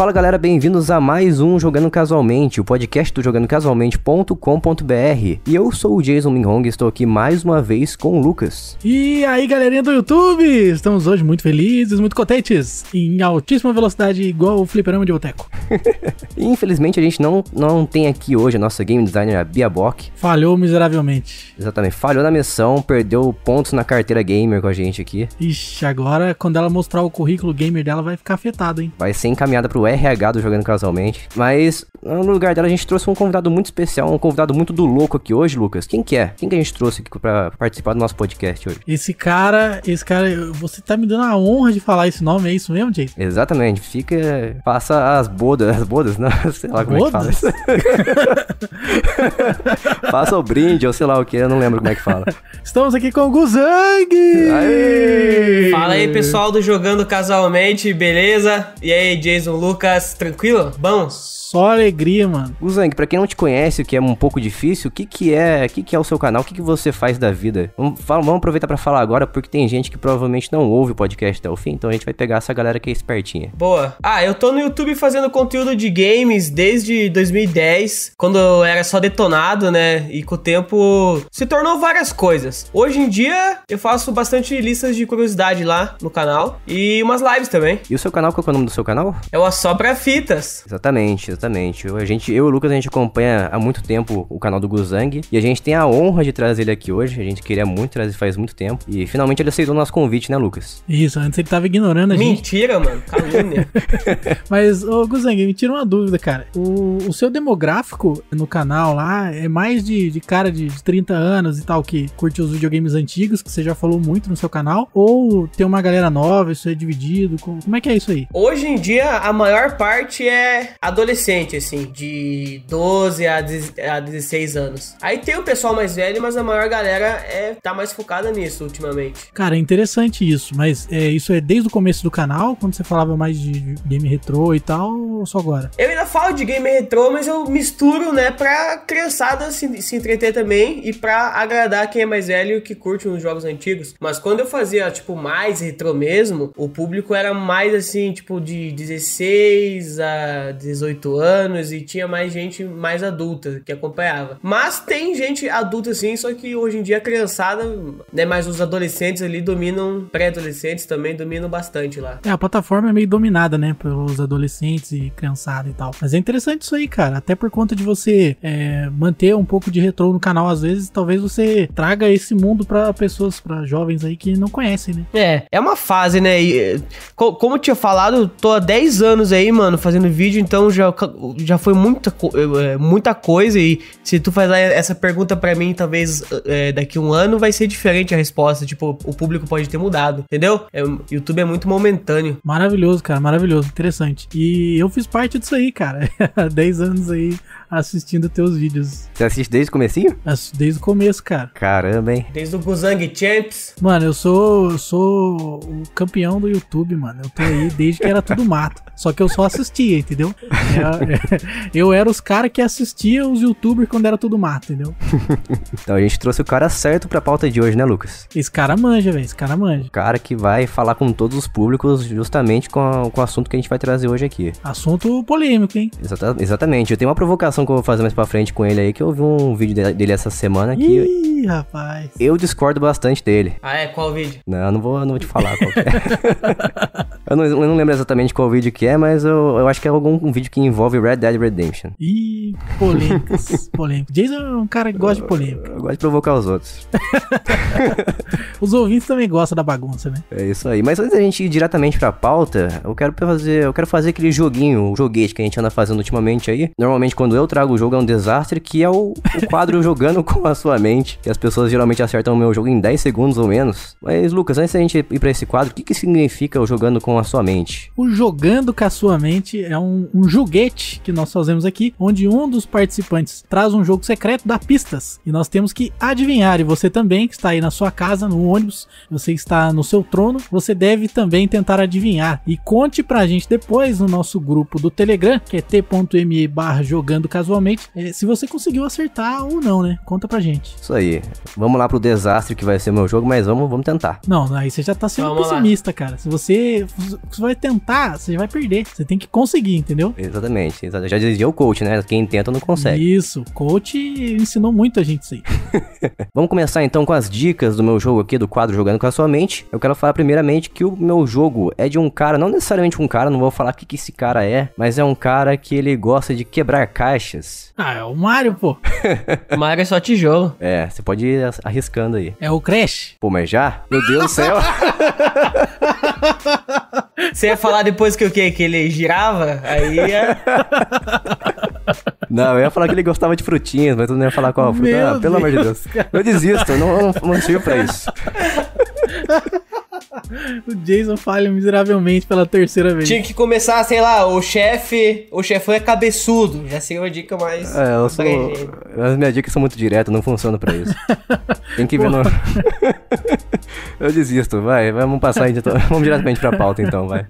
Fala galera, bem-vindos a mais um Jogando Casualmente, o podcast do jogandocasualmente.com.br. E eu sou o Jason Minhong e estou aqui mais uma vez com o Lucas. E aí galerinha do YouTube, estamos hoje muito felizes, muito contentes, em altíssima velocidade, igual o fliperama de boteco. Infelizmente a gente não, não tem aqui hoje a nossa game designer, a Bia Bock. Falhou miseravelmente. Exatamente, falhou na missão, perdeu pontos na carteira gamer com a gente aqui. Ixi, agora quando ela mostrar o currículo gamer dela vai ficar afetado, hein? Vai ser encaminhada pro RH do Jogando Casualmente. Mas ah, no lugar dela a gente trouxe um convidado muito especial, um convidado muito do louco aqui hoje, Lucas. Quem que é? Quem que a gente trouxe aqui pra participar do nosso podcast hoje? Esse cara, esse cara, você tá me dando a honra de falar esse nome, é isso mesmo, Jay? Exatamente. Fica, passa as bodas, as bodas, não, né? sei lá como bodas? é que fala passa o brinde, ou sei lá o que, eu não lembro como é que fala. Estamos aqui com o Guzang! Aê! Fala aí, pessoal do Jogando Casualmente, beleza? E aí, Jason Lucas? Lucas? Tranquilo? Bom? Só alegria, mano. Zang, pra quem não te conhece, que é um pouco difícil, o que que é, o que que é o seu canal? O que que você faz da vida? Vamos, vamos aproveitar para falar agora, porque tem gente que provavelmente não ouve o podcast até o fim, então a gente vai pegar essa galera que é espertinha. Boa. Ah, eu tô no YouTube fazendo conteúdo de games desde 2010, quando eu era só detonado, né? E com o tempo se tornou várias coisas. Hoje em dia eu faço bastante listas de curiosidade lá no canal e umas lives também. E o seu canal, qual é o nome do seu canal? É o Assol só para fitas. Exatamente, exatamente. Eu, a gente, eu e o Lucas, a gente acompanha há muito tempo o canal do Guzang e a gente tem a honra de trazer ele aqui hoje. A gente queria muito trazer faz muito tempo. E finalmente ele aceitou o nosso convite, né, Lucas? Isso, antes ele tava ignorando a Mentira, gente. Mentira, mano. Calúnia. Mas, ô Guzang, me tira uma dúvida, cara. O, o seu demográfico no canal lá é mais de, de cara de, de 30 anos e tal, que curte os videogames antigos, que você já falou muito no seu canal, ou tem uma galera nova, isso é dividido? Como é que é isso aí? Hoje em dia, a maior maior parte é adolescente, assim, de 12 a 16 anos. Aí tem o pessoal mais velho, mas a maior galera é, tá mais focada nisso ultimamente. Cara, é interessante isso, mas é, isso é desde o começo do canal, quando você falava mais de game retrô e tal, ou só agora? Eu ainda falo de game retrô, mas eu misturo, né, pra criançada se, se entreter também e pra agradar quem é mais velho que curte uns jogos antigos. Mas quando eu fazia, tipo, mais retrô mesmo, o público era mais assim, tipo, de 16 16 a 18 anos e tinha mais gente mais adulta que acompanhava. Mas tem gente adulta sim, só que hoje em dia a criançada, né, mas os adolescentes ali dominam, pré-adolescentes também dominam bastante lá. É, a plataforma é meio dominada, né, pelos adolescentes e criançada e tal. Mas é interessante isso aí, cara, até por conta de você é, manter um pouco de retro no canal às vezes, talvez você traga esse mundo para pessoas, para jovens aí que não conhecem, né? É, é uma fase, né? E, é, como eu tinha falado, tô há 10 anos anos aí, mano, fazendo vídeo, então já, já foi muita, é, é, muita coisa. E se tu faz essa pergunta para mim, talvez é, daqui um ano vai ser diferente a resposta. Tipo, o público pode ter mudado, entendeu? É, YouTube é muito momentâneo. Maravilhoso, cara, maravilhoso, interessante. E eu fiz parte disso aí, cara. 10 anos aí assistindo teus vídeos. Você assiste desde o comecinho? Assisto desde o começo, cara. Caramba, hein? Desde o Guzang Champs. Mano, eu sou, sou o campeão do YouTube, mano. Eu tô aí desde que era tudo mato. Só que eu só assistia, entendeu? Eu, é, eu era os caras que assistia os youtubers quando era tudo mato, entendeu? então a gente trouxe o cara certo pra pauta de hoje, né, Lucas? Esse cara manja, velho. Esse cara manja. O cara que vai falar com todos os públicos justamente com, a, com o assunto que a gente vai trazer hoje aqui. Assunto polêmico, hein? Exata, exatamente. Eu tenho uma provocação comparação que eu vou fazer mais pra frente com ele aí, que eu vi um vídeo dele essa semana que. Ih, rapaz. Eu discordo bastante dele. Ah, é? Qual vídeo? Não, eu não vou, não vou te falar qual que é. eu, não, eu, não, lembro exatamente qual vídeo que é, mas eu, eu acho que é algum um vídeo que envolve Red Dead Redemption. Ih, polêmicas. polêmicas. Jason é um cara que gosta eu, de polêmica. Eu gosto de provocar os outros. os ouvintes também gostam da bagunça, né? É isso aí. Mas antes da gente ir diretamente pra pauta, eu quero fazer, eu quero fazer aquele joguinho, o joguete que a gente anda fazendo ultimamente aí. Normalmente quando eu trago o jogo é um desastre, que é o, o quadro jogando com a sua mente, que as pessoas geralmente acertam o meu jogo em 10 segundos ou menos. Mas, Lucas, antes da gente ir pra esse quadro, o que, que significa o jogando com a sua mente? O jogando com a sua mente é um, um joguete que nós fazemos aqui, onde um dos participantes traz um jogo secreto, dá pistas, e nós temos que adivinhar, e você também, que está aí na sua casa, no ônibus, você está no seu trono, você deve também tentar adivinhar. E conte pra gente depois no nosso grupo do Telegram, que é t.me barra jogando com casualmente, é, se você conseguiu acertar ou não, né? Conta pra gente. Isso aí. Vamos lá pro desastre que vai ser meu jogo, mas vamos, vamos tentar. Não, aí você já tá sendo vamos pessimista, lá. cara. Se você, você vai tentar, você vai perder. Você tem que conseguir, entendeu? Exatamente. Já dizia o coach, né? Quem tenta não consegue. Isso. o Coach ensinou muito a gente isso aí. vamos começar então com as dicas do meu jogo aqui, do quadro Jogando com a Sua Mente. Eu quero falar primeiramente que o meu jogo é de um cara, não necessariamente um cara, não vou falar o que, que esse cara é, mas é um cara que ele gosta de quebrar caixa caixas. Ah, é o Mario, pô. o Mario é só tijolo. É, você pode ir arriscando aí. É o Crash. Pô, mas já? Meu Deus do céu. Você ia falar depois que o quê? Que ele girava? Aí é... Não, eu ia falar que ele gostava de frutinhas, mas eu não ia falar qual a fruta. Ah, pelo Deus, amor de Deus. Cara. Eu desisto, não, não, não sirvo pra isso o Jason falha miseravelmente pela terceira vez. Tinha que começar, sei lá, o chefe. O chefão é cabeçudo. Já sei uma dica mais. É, eu sou, as minhas dicas são muito diretas, não funciona pra isso. Tem que ver no. eu desisto, vai. Vamos passar então. Vamos diretamente pra pauta então, vai.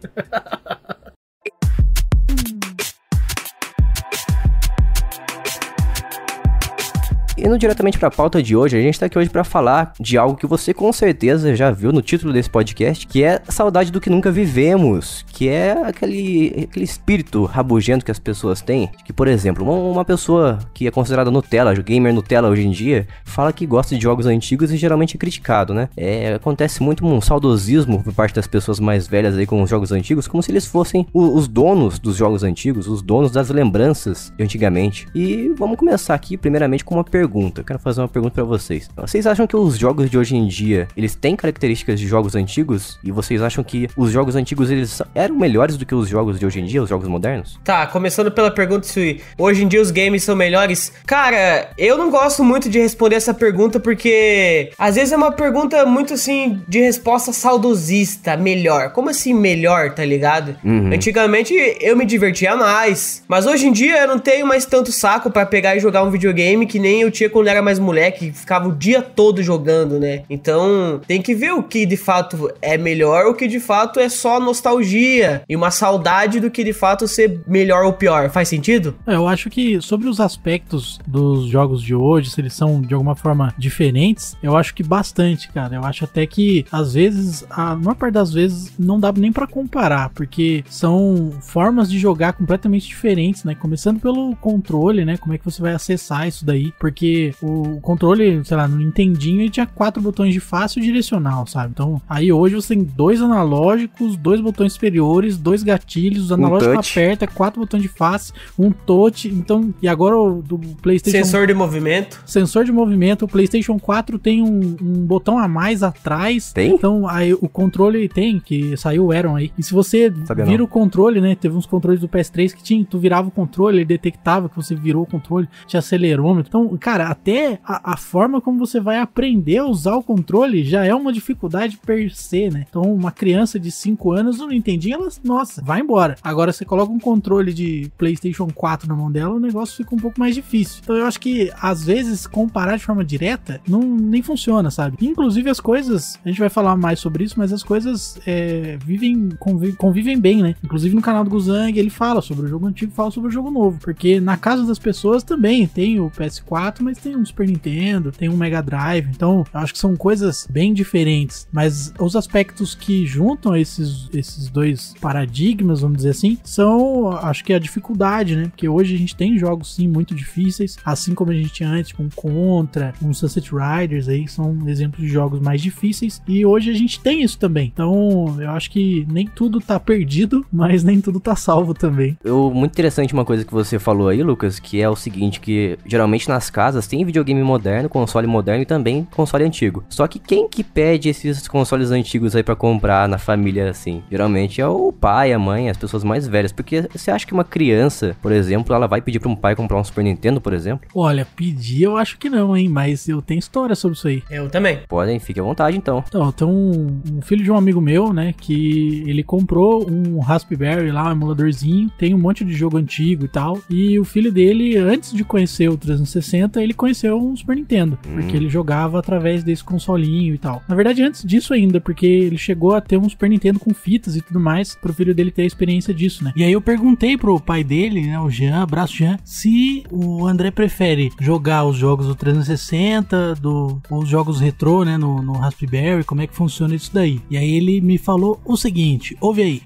Indo diretamente para a pauta de hoje, a gente está aqui hoje para falar de algo que você com certeza já viu no título desse podcast, que é saudade do que nunca vivemos, que é aquele, aquele espírito rabugento que as pessoas têm, que por exemplo, uma, uma pessoa que é considerada Nutella, gamer Nutella hoje em dia, fala que gosta de jogos antigos e geralmente é criticado, né? É, acontece muito um saudosismo por parte das pessoas mais velhas aí com os jogos antigos, como se eles fossem o, os donos dos jogos antigos, os donos das lembranças de antigamente. E vamos começar aqui primeiramente com uma pergunta pergunta. Eu quero fazer uma pergunta para vocês. Vocês acham que os jogos de hoje em dia, eles têm características de jogos antigos? E vocês acham que os jogos antigos, eles eram melhores do que os jogos de hoje em dia, os jogos modernos? Tá, começando pela pergunta se hoje em dia os games são melhores. Cara, eu não gosto muito de responder essa pergunta porque às vezes é uma pergunta muito assim de resposta saudosista, melhor. Como assim melhor, tá ligado? Uhum. Antigamente eu me divertia mais, mas hoje em dia eu não tenho mais tanto saco para pegar e jogar um videogame que nem eu tinha curtia quando era mais moleque, ficava o dia todo jogando, né? Então tem que ver o que de fato é melhor, o que de fato é só nostalgia e uma saudade do que de fato ser melhor ou pior. Faz sentido? É, eu acho que sobre os aspectos dos jogos de hoje, se eles são de alguma forma diferentes, eu acho que bastante, cara. Eu acho até que às vezes, a maior parte das vezes, não dá nem para comparar, porque são formas de jogar completamente diferentes, né? Começando pelo controle, né? Como é que você vai acessar isso daí? Porque porque o controle, sei lá, no Nintendinho ele tinha quatro botões de fácil direcional, sabe? Então, aí hoje você tem dois analógicos, dois botões superiores, dois gatilhos, o analógico um aperta, quatro botões de face, um touch. Então, e agora o do PlayStation. Sensor de movimento. Sensor de movimento. O PlayStation 4 tem um, um botão a mais atrás. Tem? Então, aí o controle tem, que saiu o Aeron aí. E se você Sabia vira não. o controle, né? Teve uns controles do PS3 que tinha, tu virava o controle, ele detectava que você virou o controle, tinha acelerômetro. Então, cara, cara, até a, a, forma como você vai aprender a usar o controle já é uma dificuldade per se, né? Então, uma criança de 5 anos não entendia, ela, nossa, vai embora. Agora você coloca um controle de PlayStation 4 na mão dela, o negócio fica um pouco mais difícil. Então, eu acho que às vezes comparar de forma direta não nem funciona, sabe? Inclusive as coisas, a gente vai falar mais sobre isso, mas as coisas é, vivem convivem, convivem bem, né? Inclusive no canal do Guzang ele fala sobre o jogo antigo, fala sobre o jogo novo, porque na casa das pessoas também tem o PS4, mas mas tem um Super Nintendo, tem um Mega Drive, então eu acho que são coisas bem diferentes, mas os aspectos que juntam esses, esses dois paradigmas, vamos dizer assim, são, acho que é a dificuldade, né? Porque hoje a gente tem jogos sim muito difíceis, assim como a gente tinha antes, com tipo, um Contra, um Sunset Riders aí, são exemplos de jogos mais difíceis, e hoje a gente tem isso também. Então, eu acho que nem tudo tá perdido, mas nem tudo tá salvo também. Eu, muito interessante uma coisa que você falou aí, Lucas, que é o seguinte, que geralmente nas casas empresas têm videogame moderno, console moderno e também console antigo. Só que quem que pede esses consoles antigos aí para comprar na família assim? Geralmente é o pai, a mãe, as pessoas mais velhas. Porque você acha que uma criança, por exemplo, ela vai pedir para um pai comprar um Super Nintendo, por exemplo? Olha, pedir eu acho que não, hein? Mas eu tenho história sobre isso aí. Eu também. Podem, fique à vontade então. Então, eu tenho um, um filho de um amigo meu, né? Que ele comprou um Raspberry lá, um emuladorzinho. Tem um monte de jogo antigo e tal. E o filho dele, antes de conhecer o 360, 90, ele conheceu um Super Nintendo, hum. porque ele jogava através desse consolinho e tal. Na verdade, antes disso ainda, porque ele chegou a ter um Super Nintendo com fitas e tudo mais, pro filho dele ter a experiência disso, né? E aí eu perguntei pro pai dele, né, o Jean, abraço Jean, se o André prefere jogar os jogos do 360, do, os jogos retrô, né, no, no Raspberry, como é que funciona isso daí. E aí ele me falou o seguinte, ouve aí.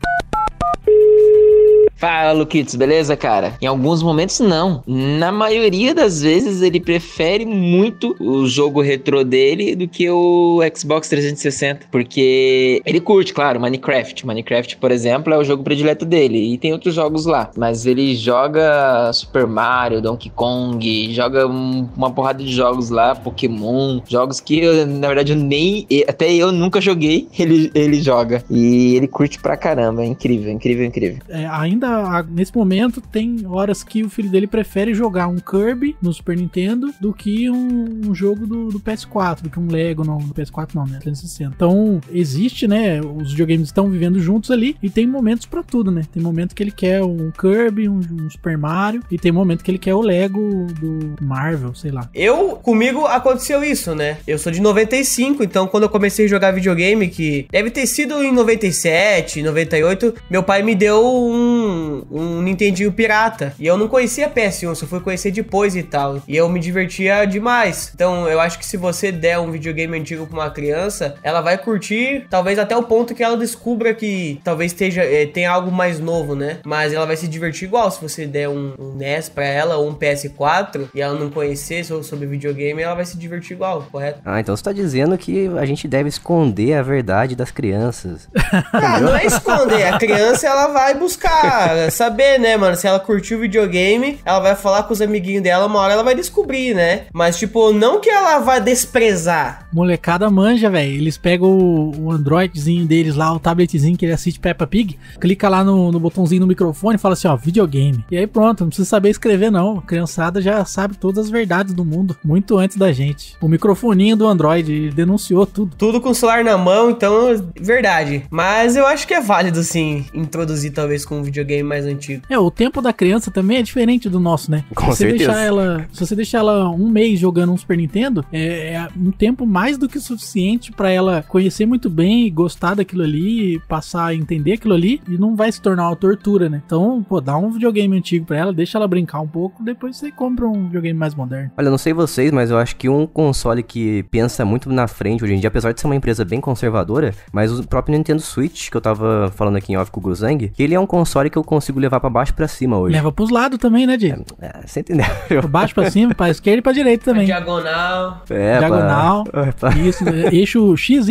Fala, Luquitos, beleza, cara? Em alguns momentos, não. Na maioria das vezes, ele prefere muito o jogo retrô dele do que o Xbox 360. Porque ele curte, claro, Minecraft. Minecraft, por exemplo, é o jogo predileto dele. E tem outros jogos lá. Mas ele joga Super Mario, Donkey Kong, joga uma porrada de jogos lá, Pokémon. Jogos que, eu, na verdade, eu nem. Até eu nunca joguei. Ele, ele joga. E ele curte pra caramba. É incrível, incrível, incrível. É, ainda ainda nesse momento tem horas que o filho dele prefere jogar um Kirby no Super Nintendo do que um, um jogo do, do, PS4, do que um Lego no, no PS4 não, né, 360. Então, existe, né, os videogames estão vivendo juntos ali e tem momentos para tudo, né? Tem momento que ele quer um Kirby, um, um, Super Mario e tem momento que ele quer o Lego do Marvel, sei lá. Eu, comigo aconteceu isso, né? Eu sou de 95, então quando eu comecei a jogar videogame, que deve ter sido em 97, 98, meu pai me deu um um, Nintendinho pirata. E eu não conhecia PS1, só fui conhecer depois e tal. E eu me divertia demais. Então eu acho que se você der um videogame antigo pra uma criança, ela vai curtir, talvez até o ponto que ela descubra que talvez esteja, é, eh, tem algo mais novo, né? Mas ela vai se divertir igual se você der um, um NES pra ela ou um PS4 e ela não conhecer sobre videogame, ela vai se divertir igual, correto? Ah, então você tá dizendo que a gente deve esconder a verdade das crianças. ah, não é esconder, a criança ela vai buscar saber, né, mano? Se ela curtiu o videogame, ela vai falar com os amiguinhos dela, uma hora ela vai descobrir, né? Mas, tipo, não que ela vá desprezar, molecada manja, velho. Eles pegam o, o Androidzinho deles lá, o tabletzinho que ele assiste Peppa Pig, clica lá no, no botãozinho do microfone e fala assim, ó, videogame. E aí pronto, não precisa saber escrever não. A criançada já sabe todas as verdades do mundo, muito antes da gente. O microfoninho do Android denunciou tudo. Tudo com o celular na mão, então, verdade. Mas eu acho que é válido, sim, introduzir talvez com um videogame mais antigo. É, o tempo da criança também é diferente do nosso, né? Com se você certeza. Deixar ela, se você deixar ela um mês jogando um Super Nintendo, é, é um tempo mais mais do que suficiente para ela conhecer muito bem e gostar daquilo ali, passar a entender aquilo ali, e não vai se tornar uma tortura, né? Então, pô, dá um videogame antigo pra ela, deixa ela brincar um pouco, depois você compra um videogame mais moderno. Olha, não sei vocês, mas eu acho que um console que pensa muito na frente hoje em dia, apesar de ser uma empresa bem conservadora, mas o próprio Nintendo Switch, que eu tava falando aqui em off com o Guzang, ele é um console que eu consigo levar para baixo para cima hoje. Leva pros lados também, né, Di? É, é, você entendeu? Pra baixo pra cima, pra esquerda e pra direita é também. É diagonal. É, diagonal. Pra, tá. Isso, é, eixo XYZ.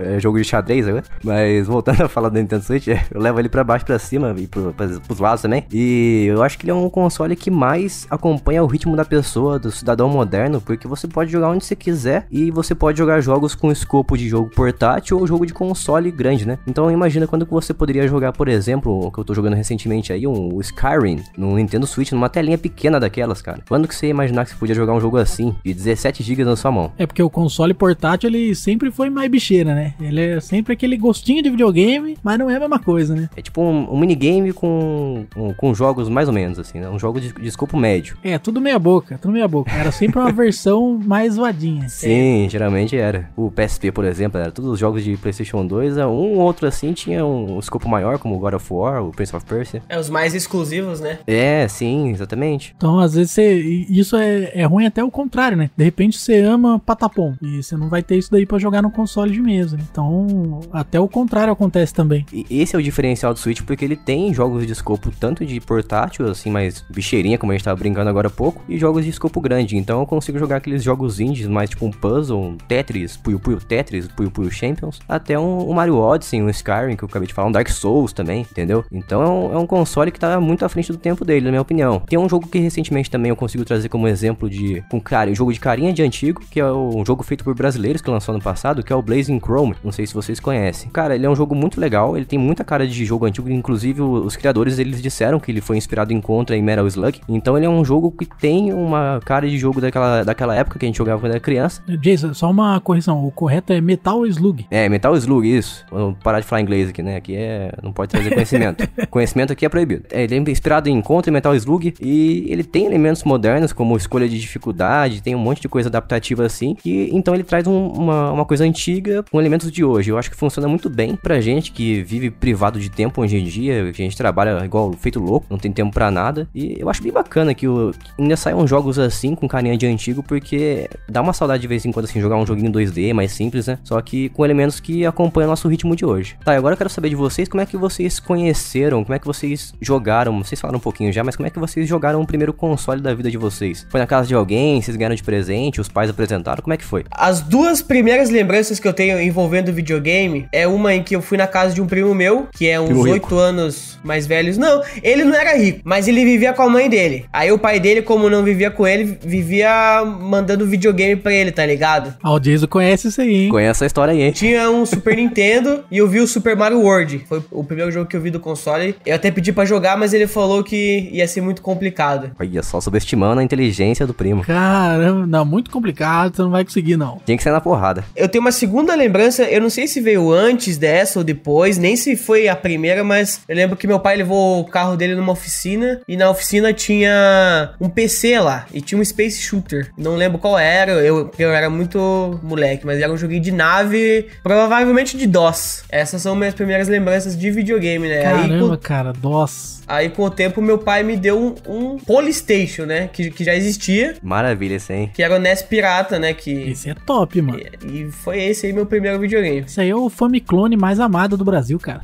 É, é jogo de xadrez agora. Mas voltando a falar do Nintendo Switch, é, eu levo ele pra baixo, pra cima e pro, pros, pros lados também. E eu acho que ele é um console que mais acompanha o ritmo da pessoa, do cidadão moderno, porque você pode jogar onde você quiser e você pode jogar jogos com escopo de jogo portátil ou jogo de console grande, né? Então imagina quando você poderia jogar, por exemplo, o que eu tô jogando recentemente aí, um Skyrim, no Nintendo Switch, numa telinha pequena daquelas, cara. Quando que você ia imaginar que você podia jogar um jogo assim, de 17 GB na sua mão? É porque o console console portátil, ele sempre foi mais bicheira, né? Ele é sempre aquele gostinho de videogame, mas não é a mesma coisa, né? É tipo um, um minigame com, um, com jogos mais ou menos, assim, né? Um jogo de, de escopo médio. É, tudo meia boca, tudo meia boca. Era sempre uma versão mais zoadinha. Sim, é. geralmente era. O PSP, por exemplo, era todos os jogos de PlayStation 2, é um outro assim tinha um, um escopo maior, como God of War, o Prince of Persia. É, os mais exclusivos, né? É, sim, exatamente. Então, às vezes, você, isso é, é ruim até o contrário, né? De repente, você ama Patapom. E você não vai ter isso daí para jogar no console de mesa. Então, até o contrário acontece também. E esse é o diferencial do Switch, porque ele tem jogos de escopo tanto de portátil, assim, mais bicheirinha, como a gente tava brincando agora há pouco, e jogos de escopo grande. Então eu consigo jogar aqueles jogos indies, mais tipo um puzzle, um Tetris, Puyo Puyo Tetris, Puyo Puyo Champions, até um, um Mario Odyssey, um Skyrim, que eu acabei de falar, um Dark Souls também, entendeu? Então é um, é um console que tá muito à frente do tempo dele, na minha opinião. Tem um jogo que recentemente também eu consigo trazer como exemplo de um, cara, um jogo de carinha de antigo, que é um jogo feito por brasileiros que lançou no passado, que é o Blazing Chrome. Não sei se vocês conhecem. Cara, ele é um jogo muito legal, ele tem muita cara de jogo antigo, inclusive os criadores eles disseram que ele foi inspirado em Contra e Metal Slug. Então ele é um jogo que tem uma cara de jogo daquela, daquela época que a gente jogava quando era criança. É, Jason, só uma correção, o correto é Metal Slug. É, Metal Slug, isso. Vou parar de falar inglês aqui, né? Aqui é não pode trazer conhecimento. conhecimento aqui é proibido. É, ele é inspirado em Contra e Metal Slug e ele tem elementos modernos como escolha de dificuldade, tem um monte de coisa adaptativa assim, que então ele traz um, uma, uma coisa antiga com elementos de hoje. Eu acho que funciona muito bem pra gente que vive privado de tempo hoje em dia, que a gente trabalha igual feito louco, não tem tempo pra nada. E eu acho bem bacana que, o, que ainda saiam jogos assim, com carinha de antigo, porque dá uma saudade de vez em quando, assim, jogar um joguinho 2D mais simples, né? Só que com elementos que acompanham nosso ritmo de hoje. Tá, agora eu quero saber de vocês como é que vocês conheceram, como é que vocês jogaram. Vocês falaram um pouquinho já, mas como é que vocês jogaram o primeiro console da vida de vocês? Foi na casa de alguém? Vocês ganharam de presente? Os pais apresentaram? Como é que foi? As duas primeiras lembranças que eu tenho envolvendo videogame é uma em que eu fui na casa de um primo meu, que é uns oito anos mais velhos. Não, ele não era rico, mas ele vivia com a mãe dele. Aí o pai dele, como não vivia com ele, vivia mandando videogame pra ele, tá ligado? Ah, o Jason conhece isso aí, hein? Conhece a história aí, hein? Tinha um Super Nintendo e eu vi o Super Mario World. Foi o primeiro jogo que eu vi do console. Eu até pedi para jogar, mas ele falou que ia ser muito complicado. Olha só, subestimando a inteligência do primo. Caramba, não, muito complicado, você não vai conseguir não. Tem que ser na porrada. Eu tenho uma segunda lembrança, eu não sei se veio antes dessa ou depois, nem se foi a primeira, mas eu lembro que meu pai levou o carro dele numa oficina e na oficina tinha um PC lá e tinha um Space Shooter. Não lembro qual era, eu, eu era muito moleque, mas era um joguinho de nave, provavelmente de DOS. Essas são minhas primeiras lembranças de videogame, né? Caramba, aí, com, cara, DOS. Aí com o tempo meu pai me deu um, um Polystation, né? Que, que já existia. Maravilha, sim. Que era o NES Pirata, né? Que, é top, mano. E, e foi esse aí meu primeiro videogame. Isso aí é o Famiclone mais amado do Brasil, cara.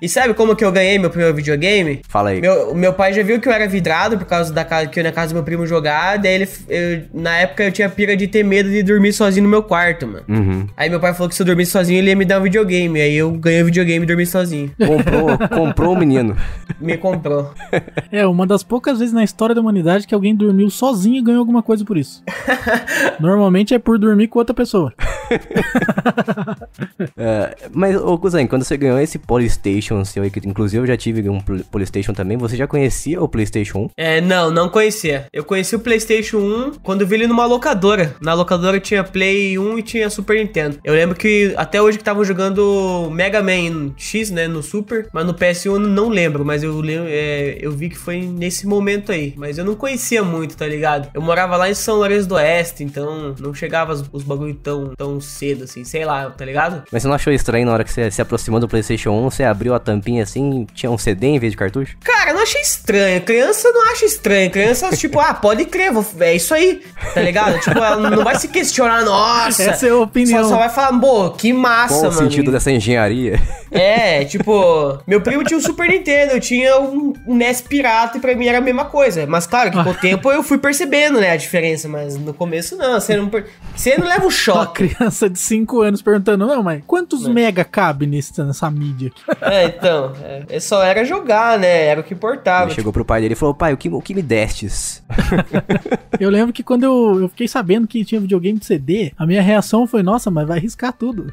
e sabe como que eu ganhei meu primeiro videogame? Fala aí. Meu, meu pai já viu que eu era vidrado por causa da casa que eu ia na casa do meu primo jogar. Daí ele. Eu, na época eu tinha pira de ter medo de dormir sozinho no meu quarto, mano. Uhum. Aí meu pai falou que se eu dormisse sozinho, ele ia me dar um videogame. Aí eu ganhei o um videogame e dormi sozinho. Comprou, comprou o menino. Me comprou. É, uma das poucas vezes na história da humanidade que alguém dormiu sozinho e ganhou alguma coisa por isso. Normalmente é por dormir com outra pessoa. é, mas, ô Kuzan, quando você ganhou esse Polystation seu aí, que inclusive eu já tive um Polystation também, você já conhecia o Playstation 1? É, não, não conhecia. Eu conheci o Playstation 1 quando vi ele numa locadora. Na locadora tinha Play 1 e tinha Super Nintendo. Eu lembro que até hoje que estavam jogando Mega Man X, né, no Super, mas no PS1 não lembro, mas eu, é, eu vi que foi nesse momento aí. Mas eu não conhecia muito, tá ligado? Eu morava lá em São Lourenço do Oeste, então não chegava os, os bagulho tão, tão cedo, assim, sei lá, tá ligado? Mas você não achou estranho na hora que você se aproximou do PlayStation 1, você abriu a tampinha assim, tinha um CD em vez de cartucho? Cara, eu não achei estranho. Criança não acha estranho. Criança, tipo, ah, pode crer, vou... é isso aí, tá ligado? tipo, ela não vai se questionar, nossa. Essa é a opinião. Só, só vai falar, pô, que massa, Qual mano. Qual o sentido dessa engenharia? É, tipo, meu primo tinha um Super Nintendo, eu tinha um, NES pirata e pra mim era a mesma coisa. Mas claro que com o tempo eu fui percebendo, né, a diferença, mas no começo não, você não, per... você não leva o um choque criança de 5 anos perguntando, não, mas quantos é. mega cabe nessa, nessa mídia? É, então, é, é, só era jogar, né? Era o que importava. Ele chegou pro pai dele e falou, pai, o que, o que me destes? eu lembro que quando eu, eu fiquei sabendo que tinha videogame de CD, a minha reação foi, nossa, mas vai riscar tudo.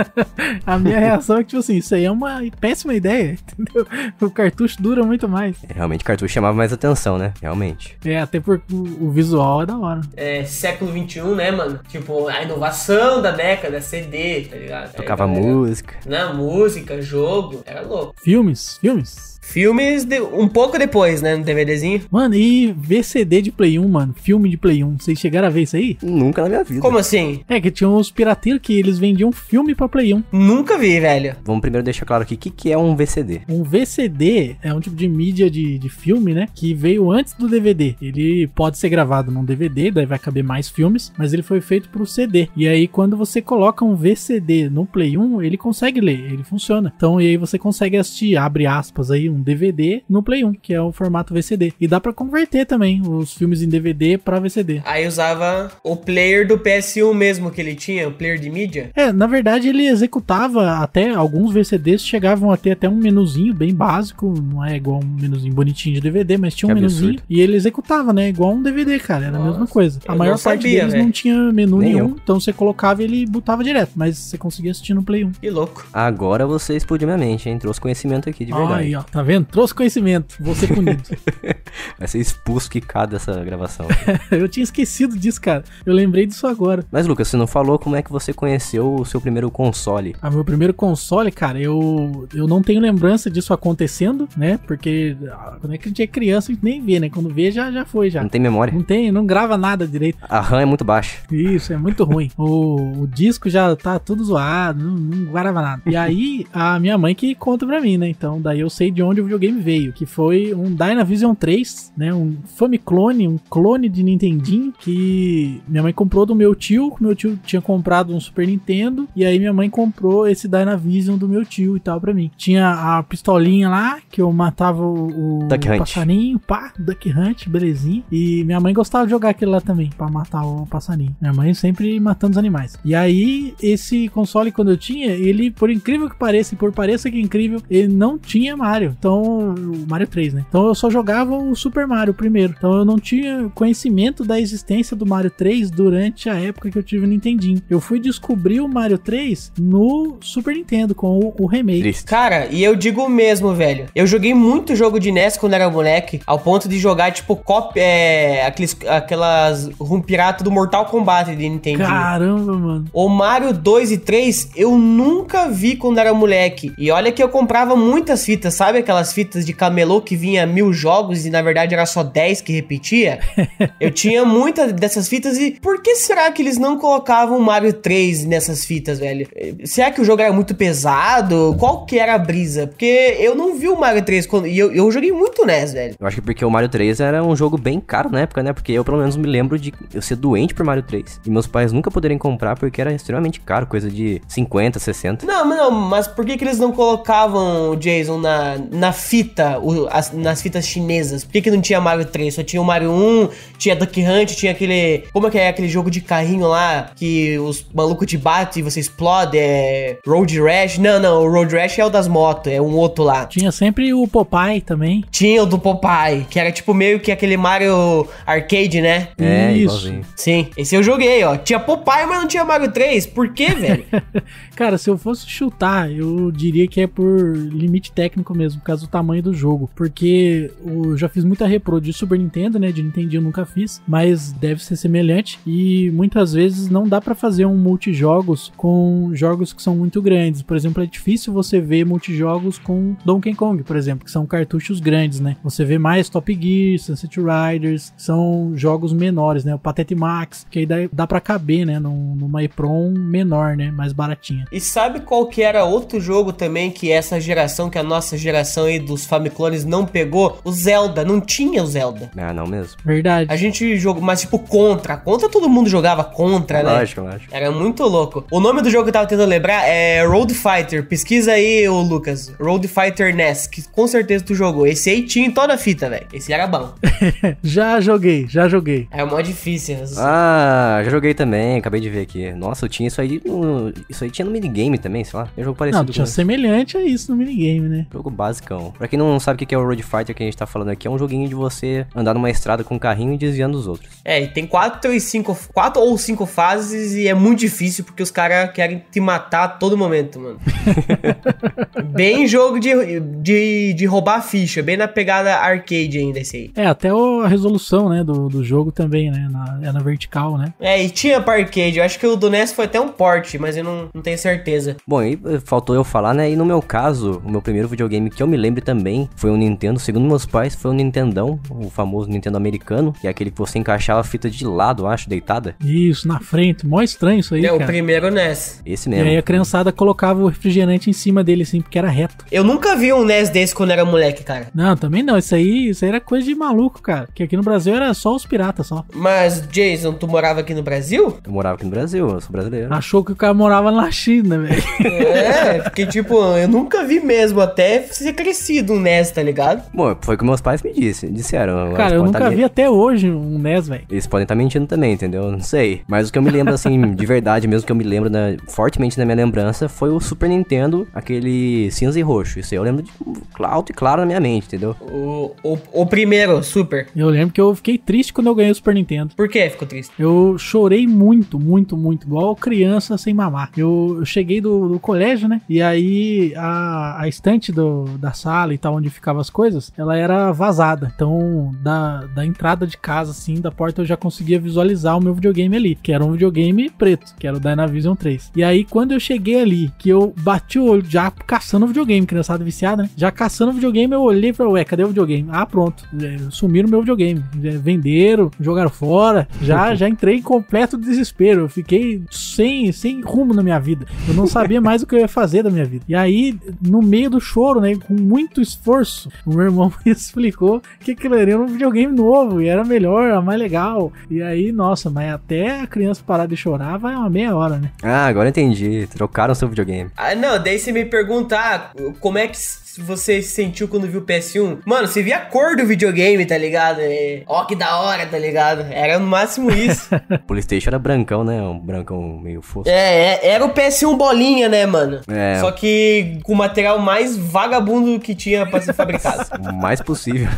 a minha reação é que, tipo assim, isso aí é uma péssima ideia, entendeu? O cartucho dura muito mais. É, realmente, cartucho chamava mais atenção, né? Realmente. É, até porque o visual é da hora. É, século XXI, né, mano? Tipo, a inovação virão da década, CD, tá ligado? Tocava música. Na música, jogo, era louco. Filmes, filmes. Filmes de, um pouco depois, né? No DVDzinho. Mano, e VCD de Play 1, mano. Filme de Play 1. Vocês chegaram a ver isso aí? Nunca na minha vida. Como assim? É que tinha uns pirateiros que eles vendiam filme pra Play 1. Nunca vi, velho. Vamos primeiro deixar claro aqui o que, que é um VCD. Um VCD é um tipo de mídia de, de filme, né? Que veio antes do DVD. Ele pode ser gravado num DVD, daí vai caber mais filmes, mas ele foi feito pro CD. E aí, quando você coloca um VCD no Play 1, ele consegue ler, ele funciona. Então, e aí você consegue assistir, abre aspas aí, um DVD no Play 1, que é o formato VCD. E dá para converter também os filmes em DVD para VCD. Aí usava o player do PS1 mesmo que ele tinha, o player de mídia? É, na verdade ele executava até alguns VCDs chegavam a ter até um menuzinho bem básico, não é igual um menuzinho bonitinho de DVD, mas tinha um que menuzinho absurdo. e ele executava, né? Igual um DVD, cara, era Nossa, a mesma coisa. A maior parte deles não tinha menu nenhum, então você colocava e ele botava direto, mas você conseguia assistir no Play 1. Que louco. Agora você explodiu minha mente, hein? Trouxe conhecimento aqui de verdade. Aí, ó, tá vendo? Trouxe conhecimento, vou ser punido. Vai ser expulso que cada essa gravação. eu tinha esquecido disso, cara. Eu lembrei disso agora. Mas, Lucas, você não falou como é que você conheceu o seu primeiro console. Ah, meu primeiro console, cara, eu, eu não tenho lembrança disso acontecendo, né? Porque ah, quando é que a gente é criança, a gente nem vê, né? Quando vê, já, já foi, já. Não tem memória. Não tem, não grava nada direito. A RAM é muito baixa. Isso, é muito ruim. o, o disco já tá tudo zoado, não, não grava nada. E aí, a minha mãe que conta pra mim, né? Então, daí eu sei de onde onde o videogame veio, que foi um Dynavision 3, né? Um Famiclone, um clone de Nintendinho que minha mãe comprou do meu tio. Meu tio tinha comprado um Super Nintendo e aí minha mãe comprou esse Dynavision do meu tio e tal para mim. Tinha a pistolinha lá que eu matava o, o passarinho, Hunt. pá, Duck Hunt, belezinha. E minha mãe gostava de jogar aquilo lá também para matar o passarinho. Minha mãe sempre matando os animais. E aí esse console quando eu tinha, ele por incrível que pareça e por pareça que incrível, ele não tinha Mario. Então, então. O Mario 3, né? Então eu só jogava o Super Mario primeiro. Então eu não tinha conhecimento da existência do Mario 3 durante a época que eu tive o Nintendinho. Eu fui descobrir o Mario 3 no Super Nintendo, com o, o remake. Triste. Cara, e eu digo mesmo, velho. Eu joguei muito jogo de NES quando era moleque, ao ponto de jogar, tipo, cop, é, aqueles, aquelas rum pirata do Mortal Kombat de Nintendo. Caramba, mano. O Mario 2 e 3 eu nunca vi quando era moleque. E olha que eu comprava muitas fitas, sabe? Aquela aquelas fitas de camelô que vinha mil jogos e na verdade era só 10 que repetia. eu tinha muitas dessas fitas e por que será que eles não colocavam Mario 3 nessas fitas, velho? Será que o jogo era muito pesado? Qual que era a brisa? Porque eu não vi o Mario 3 quando. E eu, eu joguei muito NES, velho. Eu acho que porque o Mario 3 era um jogo bem caro na época, né? Porque eu pelo menos me lembro de eu ser doente por Mario 3 e meus pais nunca poderem comprar porque era extremamente caro, coisa de 50, 60. Não, mas não, mas por que, que eles não colocavam o Jason na, na fita, o, as, nas fitas chinesas. Por que, que não tinha Mario 3? Só tinha o Mario 1, tinha Duck Hunt, tinha aquele. Como é que é aquele jogo de carrinho lá que os malucos te batem e você explode? É. Road Rash? Não, não, o Road Rash é o das motos, é um outro lá. Tinha sempre o Popeye também. Tinha o do Popeye, que era tipo meio que aquele Mario Arcade, né? É, isso. Igualzinho. Sim, esse eu joguei, ó. Tinha Popeye, mas não tinha Mario 3. Por quê, velho? Cara, se eu fosse chutar, eu diria que é por limite técnico mesmo causa do tamanho do jogo. Porque eu já fiz muita repro de Super Nintendo, né? De Nintendo eu nunca fiz, mas deve ser semelhante. E muitas vezes não dá para fazer um multijogos com jogos que são muito grandes. Por exemplo, é difícil você ver multijogos com Donkey Kong, por exemplo, que são cartuchos grandes, né? Você vê mais Top Gear, Sunset Riders, são jogos menores, né? O Patete Max, que aí dá, dá pra caber, né? Num, numa EPROM menor, né? Mais baratinha. E sabe qual que era outro jogo também que essa geração, que a nossa geração geração aí dos Famiclones não pegou, o Zelda, não tinha o Zelda. Ah, não mesmo. Verdade. A gente jogou, mas tipo, contra. Contra todo mundo jogava contra, né? Lógico, lógico. Era muito louco. O nome do jogo que eu tava tentando lembrar é Road Fighter. Pesquisa aí, ô Lucas. Road Fighter NES, que com certeza tu jogou. Esse aí tinha em toda a fita, velho. Esse era bom. já joguei, já joguei. É mó difícil. Né? Ah, já joguei também, acabei de ver aqui. Nossa, eu tinha isso aí. No... Isso aí tinha no minigame também, sei lá. um jogo parecido. Não, tinha semelhante a isso no minigame, né? Jogo básico basicão. Pra quem não sabe o que é o Road Fighter que a gente tá falando aqui, é um joguinho de você andar numa estrada com um carrinho e desviando os outros. É, e tem quatro e cinco, quatro ou cinco fases e é muito difícil porque os caras querem te matar a todo momento, mano. bem jogo de, de, de roubar ficha, bem na pegada arcade ainda esse aí. É, até o, a resolução, né, do, do jogo também, né, na, é na vertical, né? É, e tinha pra arcade, eu acho que o do NES foi até um porte, mas eu não, não tenho certeza. Bom, e eh, faltou eu falar, né, e no meu caso, o meu primeiro videogame que eu me lembre também, foi um Nintendo, segundo meus pais, foi um Nintendão, o famoso Nintendo americano, que é aquele que você encaixava a fita de lado, acho, deitada. Isso, na frente, mó estranho isso aí, É, cara. o primeiro NES. Esse mesmo. E aí a criançada colocava o refrigerante em cima dele, assim, porque era reto. Eu nunca vi um NES desse quando era moleque, cara. Não, também não, isso aí, isso aí era coisa de maluco, cara, que aqui no Brasil era só os piratas, só. Mas, Jason, tu morava aqui no Brasil? Eu morava aqui no Brasil, eu sou brasileiro. Achou que o cara morava na China, velho. É, porque, tipo, eu nunca vi mesmo, até ser crescido um NES, tá ligado? Bom, foi o que meus pais me disseram. Cara, eu nunca tá vi até hoje um NES, velho. Eles podem estar tá mentindo também, entendeu? Não sei. Mas o que eu me lembro, assim, de verdade mesmo, que eu me lembro fortemente na minha lembrança, foi o Super Nintendo, aquele cinza e roxo. Isso aí eu lembro de, alto e claro na minha mente, entendeu? O, o, o primeiro, Super. Eu lembro que eu fiquei triste quando eu ganhei o Super Nintendo. Por que ficou triste? Eu chorei muito, muito, muito, igual criança sem mamar. Eu, eu cheguei do, do colégio, né? E aí a, a estante do, da sala e tal, onde ficavam as coisas, ela era vazada. Então, da, da entrada de casa, assim, da porta, eu já conseguia visualizar o meu videogame ali, que era um videogame preto, que era o Dynavision 3. E aí, quando eu cheguei ali, que eu bati o olho já caçando o videogame, criançada viciada, né? Já caçando o videogame, eu olhei e falei, ué, cadê o videogame? Ah, pronto, é, sumiram o meu videogame. É, venderam, jogaram fora. Já, já entrei em completo desespero. Eu fiquei sem, sem rumo na minha vida. Eu não sabia mais o que eu ia fazer da minha vida. E aí, no meio do choro, né, com muito esforço. O meu irmão me explicou que aquilo era um videogame novo e era melhor, era mais legal. E aí, nossa, mas até a criança parar de chorar vai uma meia hora, né? Ah, agora entendi. Trocaram seu videogame. Ah, não, daí você me perguntar como é que você sentiu quando viu o PS1? Mano, você via a cor do videogame, tá ligado? E, é, ó, que da hora, tá ligado? Era no máximo isso. o PlayStation era brancão, né? Um brancão meio fofo. É, é, era o PS1 bolinha, né, mano? É. Só que com o material mais vagabundo que tinha pra ser fabricado. o mais possível.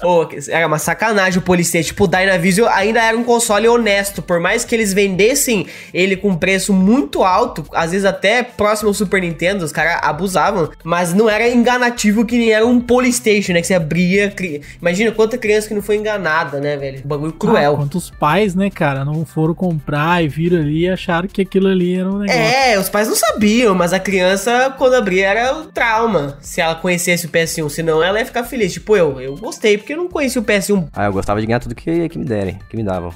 Pô, era uma sacanagem o PlayStation. Tipo, o Dynavision ainda era um console honesto. Por mais que eles vendessem ele com preço muito alto, às vezes até próximo ao Super Nintendo, os caras abusavam mas não era enganativo que nem era um Polystation, né? Que você abria. Cri... Imagina quanta criança que não foi enganada, né, velho? Um bagulho ah, cruel. Ah, quantos pais, né, cara, não foram comprar e viram ali e acharam que aquilo ali era um negócio. É, os pais não sabiam, mas a criança, quando abria, era o um trauma. Se ela conhecesse o PS1, senão ela ia ficar feliz. Tipo, eu, eu gostei, porque eu não conhecia o PS1. Ah, eu gostava de ganhar tudo que, que me derem, que me davam.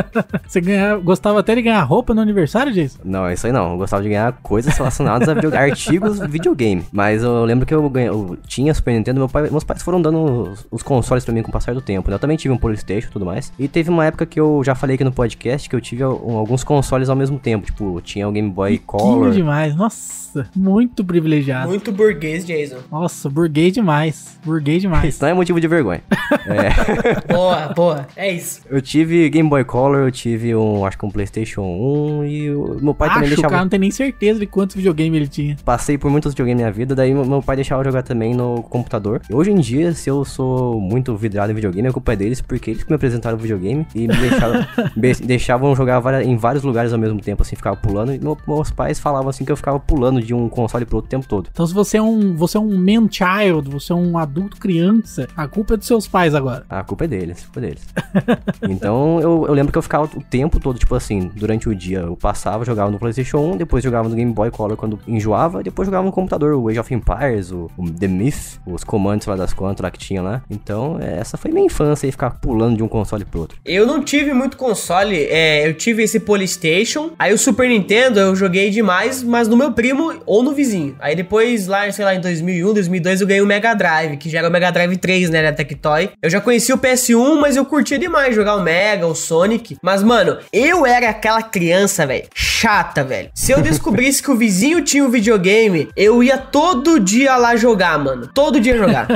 você ganhava, gostava até de ganhar roupa no aniversário, Jason? Não, isso aí não. Eu gostava de ganhar coisas relacionadas a video, artigos videogame. Mas eu lembro que eu, ganhei, eu tinha Super Nintendo, meu pai, meus pais foram dando os, os consoles para mim com o passar do tempo. Né? Eu também tive um Playstation e tudo mais. E teve uma época que eu já falei aqui no podcast que eu tive alguns consoles ao mesmo tempo. Tipo, tinha o Game Boy Color. demais, nossa. Nossa, muito privilegiado. Muito burguês, Jason. Nossa, burguês demais. Burguês demais. Isso não é motivo de vergonha. é. Boa, boa. É isso. Eu tive Game Boy Color, eu tive um, acho que um PlayStation 1 e o, meu pai acho, também deixava. O cara não tem nem certeza de quantos videogames ele tinha. Passei por muitos videogames na minha vida, daí meu pai deixava jogar também no computador. E hoje em dia, se eu sou muito vidrado em videogame, é culpa deles, porque eles me apresentaram o videogame e me deixavam, me deixavam jogar em vários lugares ao mesmo tempo, assim, ficava pulando. E meus pais falavam assim que eu ficava pulando de um console pro outro o tempo todo. Então se você é um, você é um man child, você é um adulto criança, a culpa é dos seus pais agora. A culpa é deles, culpa é deles. então eu, eu lembro que eu ficava o tempo todo, tipo assim, durante o dia eu passava, jogava no PlayStation 1, depois jogava no Game Boy Color quando enjoava, depois jogava no computador o Age of Empires, o, o The Myth, os comandos lá das quantas lá que tinha lá. Então é, essa foi minha infância e ficar pulando de um console pro outro. Eu não tive muito console, é, eu tive esse PlayStation, aí o Super Nintendo eu joguei demais, mas no meu primo ou no vizinho. Aí depois, lá, sei lá, em 2001, 2002, eu ganhei o Mega Drive, que já era o Mega Drive 3, né, da Tectoy. Eu já conhecia o PS1, mas eu curtia demais jogar o Mega, o Sonic. Mas, mano, eu era aquela criança, velho, chata, velho. Se eu descobrisse que o vizinho tinha um videogame, eu ia todo dia lá jogar, mano. Todo dia jogar.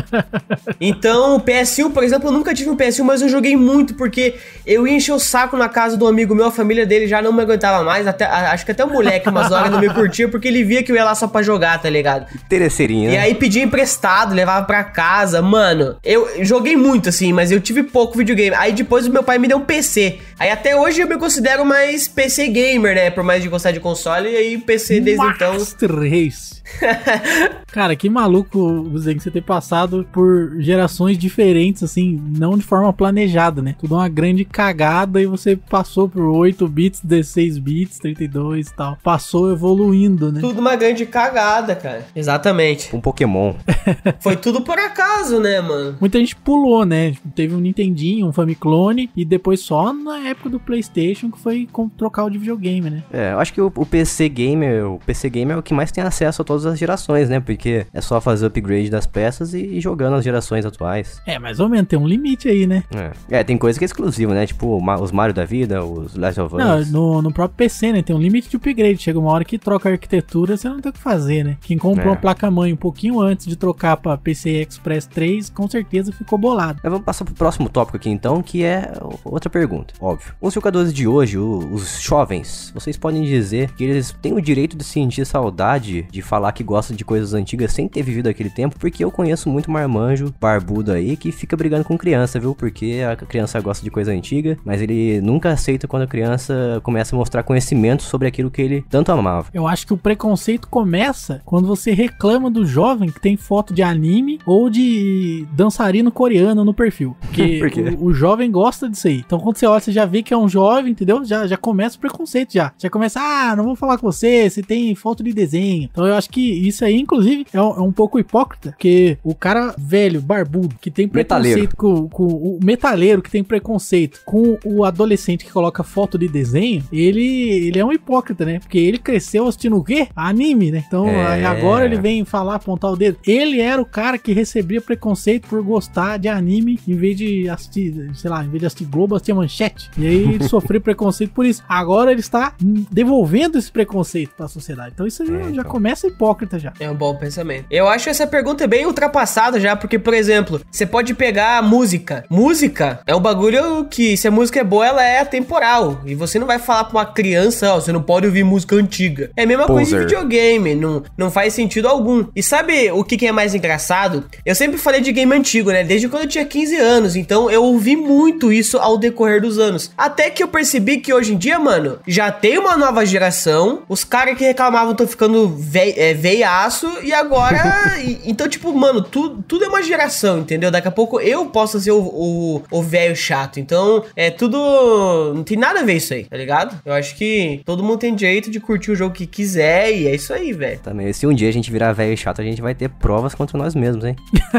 Então, o PS1, por exemplo, eu nunca tive um PS1, mas eu joguei muito, porque eu ia encher o saco na casa do amigo meu, a família dele já não me aguentava mais. Até, acho que até o moleque, umas horas, não me curtia, porque ele via que eu ia lá só pra jogar, tá ligado? Interesseirinha. E né? aí pedia emprestado, levava pra casa. Mano, eu joguei muito assim, mas eu tive pouco videogame. Aí depois o meu pai me deu um PC. Aí até hoje eu me considero mais PC gamer, né? Por mais de gostar de console. E aí PC desde então. Master então. Race. Cara, que maluco, você ter passado por gerações diferentes, assim, não de forma planejada, né? Tudo uma grande cagada e você passou por 8 bits, 16 bits, 32 e tal. Passou evoluindo, né? Tudo uma grande cagada, cara. Exatamente. Um Pokémon. Foi tudo por acaso, né, mano? Muita gente pulou, né? Teve um Nintendinho, um Famiclone e depois só na época do PlayStation que foi trocar o de videogame, né? É, eu acho que o, o PC Gamer, o PC Gamer é o que mais tem acesso a todas as gerações, né? Porque é só fazer upgrade das peças e, e jogando as gerações atuais. É, mais ou menos, tem um limite aí, né? É, é tem coisa que é exclusiva, né? Tipo, os Mario da vida, os Last of Us. Não, no, no próprio PC, né? Tem um limite de upgrade. Chega uma hora que troca a arquitetura, você você não tem o que fazer, né? Quem comprou é. uma placa-mãe um pouquinho antes de trocar pra PCI Express 3, com certeza ficou bolado. Mas vamos passar pro próximo tópico aqui então, que é outra pergunta, óbvio. Os jogadores de hoje, os jovens, vocês podem dizer que eles têm o direito de sentir saudade de falar que gosta de coisas antigas sem ter vivido aquele tempo, porque eu conheço muito marmanjo barbudo aí que fica brigando com criança, viu? Porque a criança gosta de coisa antiga, mas ele nunca aceita quando a criança começa a mostrar conhecimento sobre aquilo que ele tanto amava. Eu acho que o preconceito preconceito começa quando você reclama do jovem que tem foto de anime ou de dançarino coreano no perfil. Porque Por o, o, jovem gosta disso aí. Então quando você olha, você já vê que é um jovem, entendeu? Já, já começa o preconceito já. Já começa, ah, não vou falar com você, você tem foto de desenho. Então eu acho que isso aí, inclusive, é um, é um pouco hipócrita, porque o cara velho, barbudo, que tem preconceito metaleiro. com, com o metaleiro que tem preconceito com o adolescente que coloca foto de desenho, ele, ele é um hipócrita, né? Porque ele cresceu assistindo o quê? A anime, né? Então é... agora ele vem falar, apontar o dedo. Ele era o cara que recebia preconceito por gostar de anime em vez de assistir, sei lá, em vez de assistir Globo, assistir Manchete. E aí ele sofreu preconceito por isso. Agora ele está devolvendo esse preconceito para a sociedade. Então isso é, já, então. começa hipócrita já. É um bom pensamento. Eu acho essa pergunta bem ultrapassada já, porque, por exemplo, você pode pegar música. Música é um bagulho que, se a música é boa, ela é atemporal. E você não vai falar pra uma criança, ó, oh, você não pode ouvir música antiga. É a mesma Poser. coisa de videogame videogame, não, não faz sentido algum. E sabe o que, que é mais engraçado? Eu sempre falei de game antigo, né? Desde quando eu tinha 15 anos, então eu ouvi muito isso ao decorrer dos anos. Até que eu percebi que hoje em dia, mano, já tem uma nova geração, os caras que reclamavam estão ficando ve é, veiaço, e agora. e, então, tipo, mano, tu, tudo é uma geração, entendeu? Daqui a pouco eu posso ser o velho chato. Então, é tudo. Não tem nada a ver isso aí, tá ligado? Eu acho que todo mundo tem direito de curtir o jogo que quiser e é isso aí, velho. Também, tá, se um dia a gente virar velho e chato, a gente vai ter provas contra nós mesmos, hein?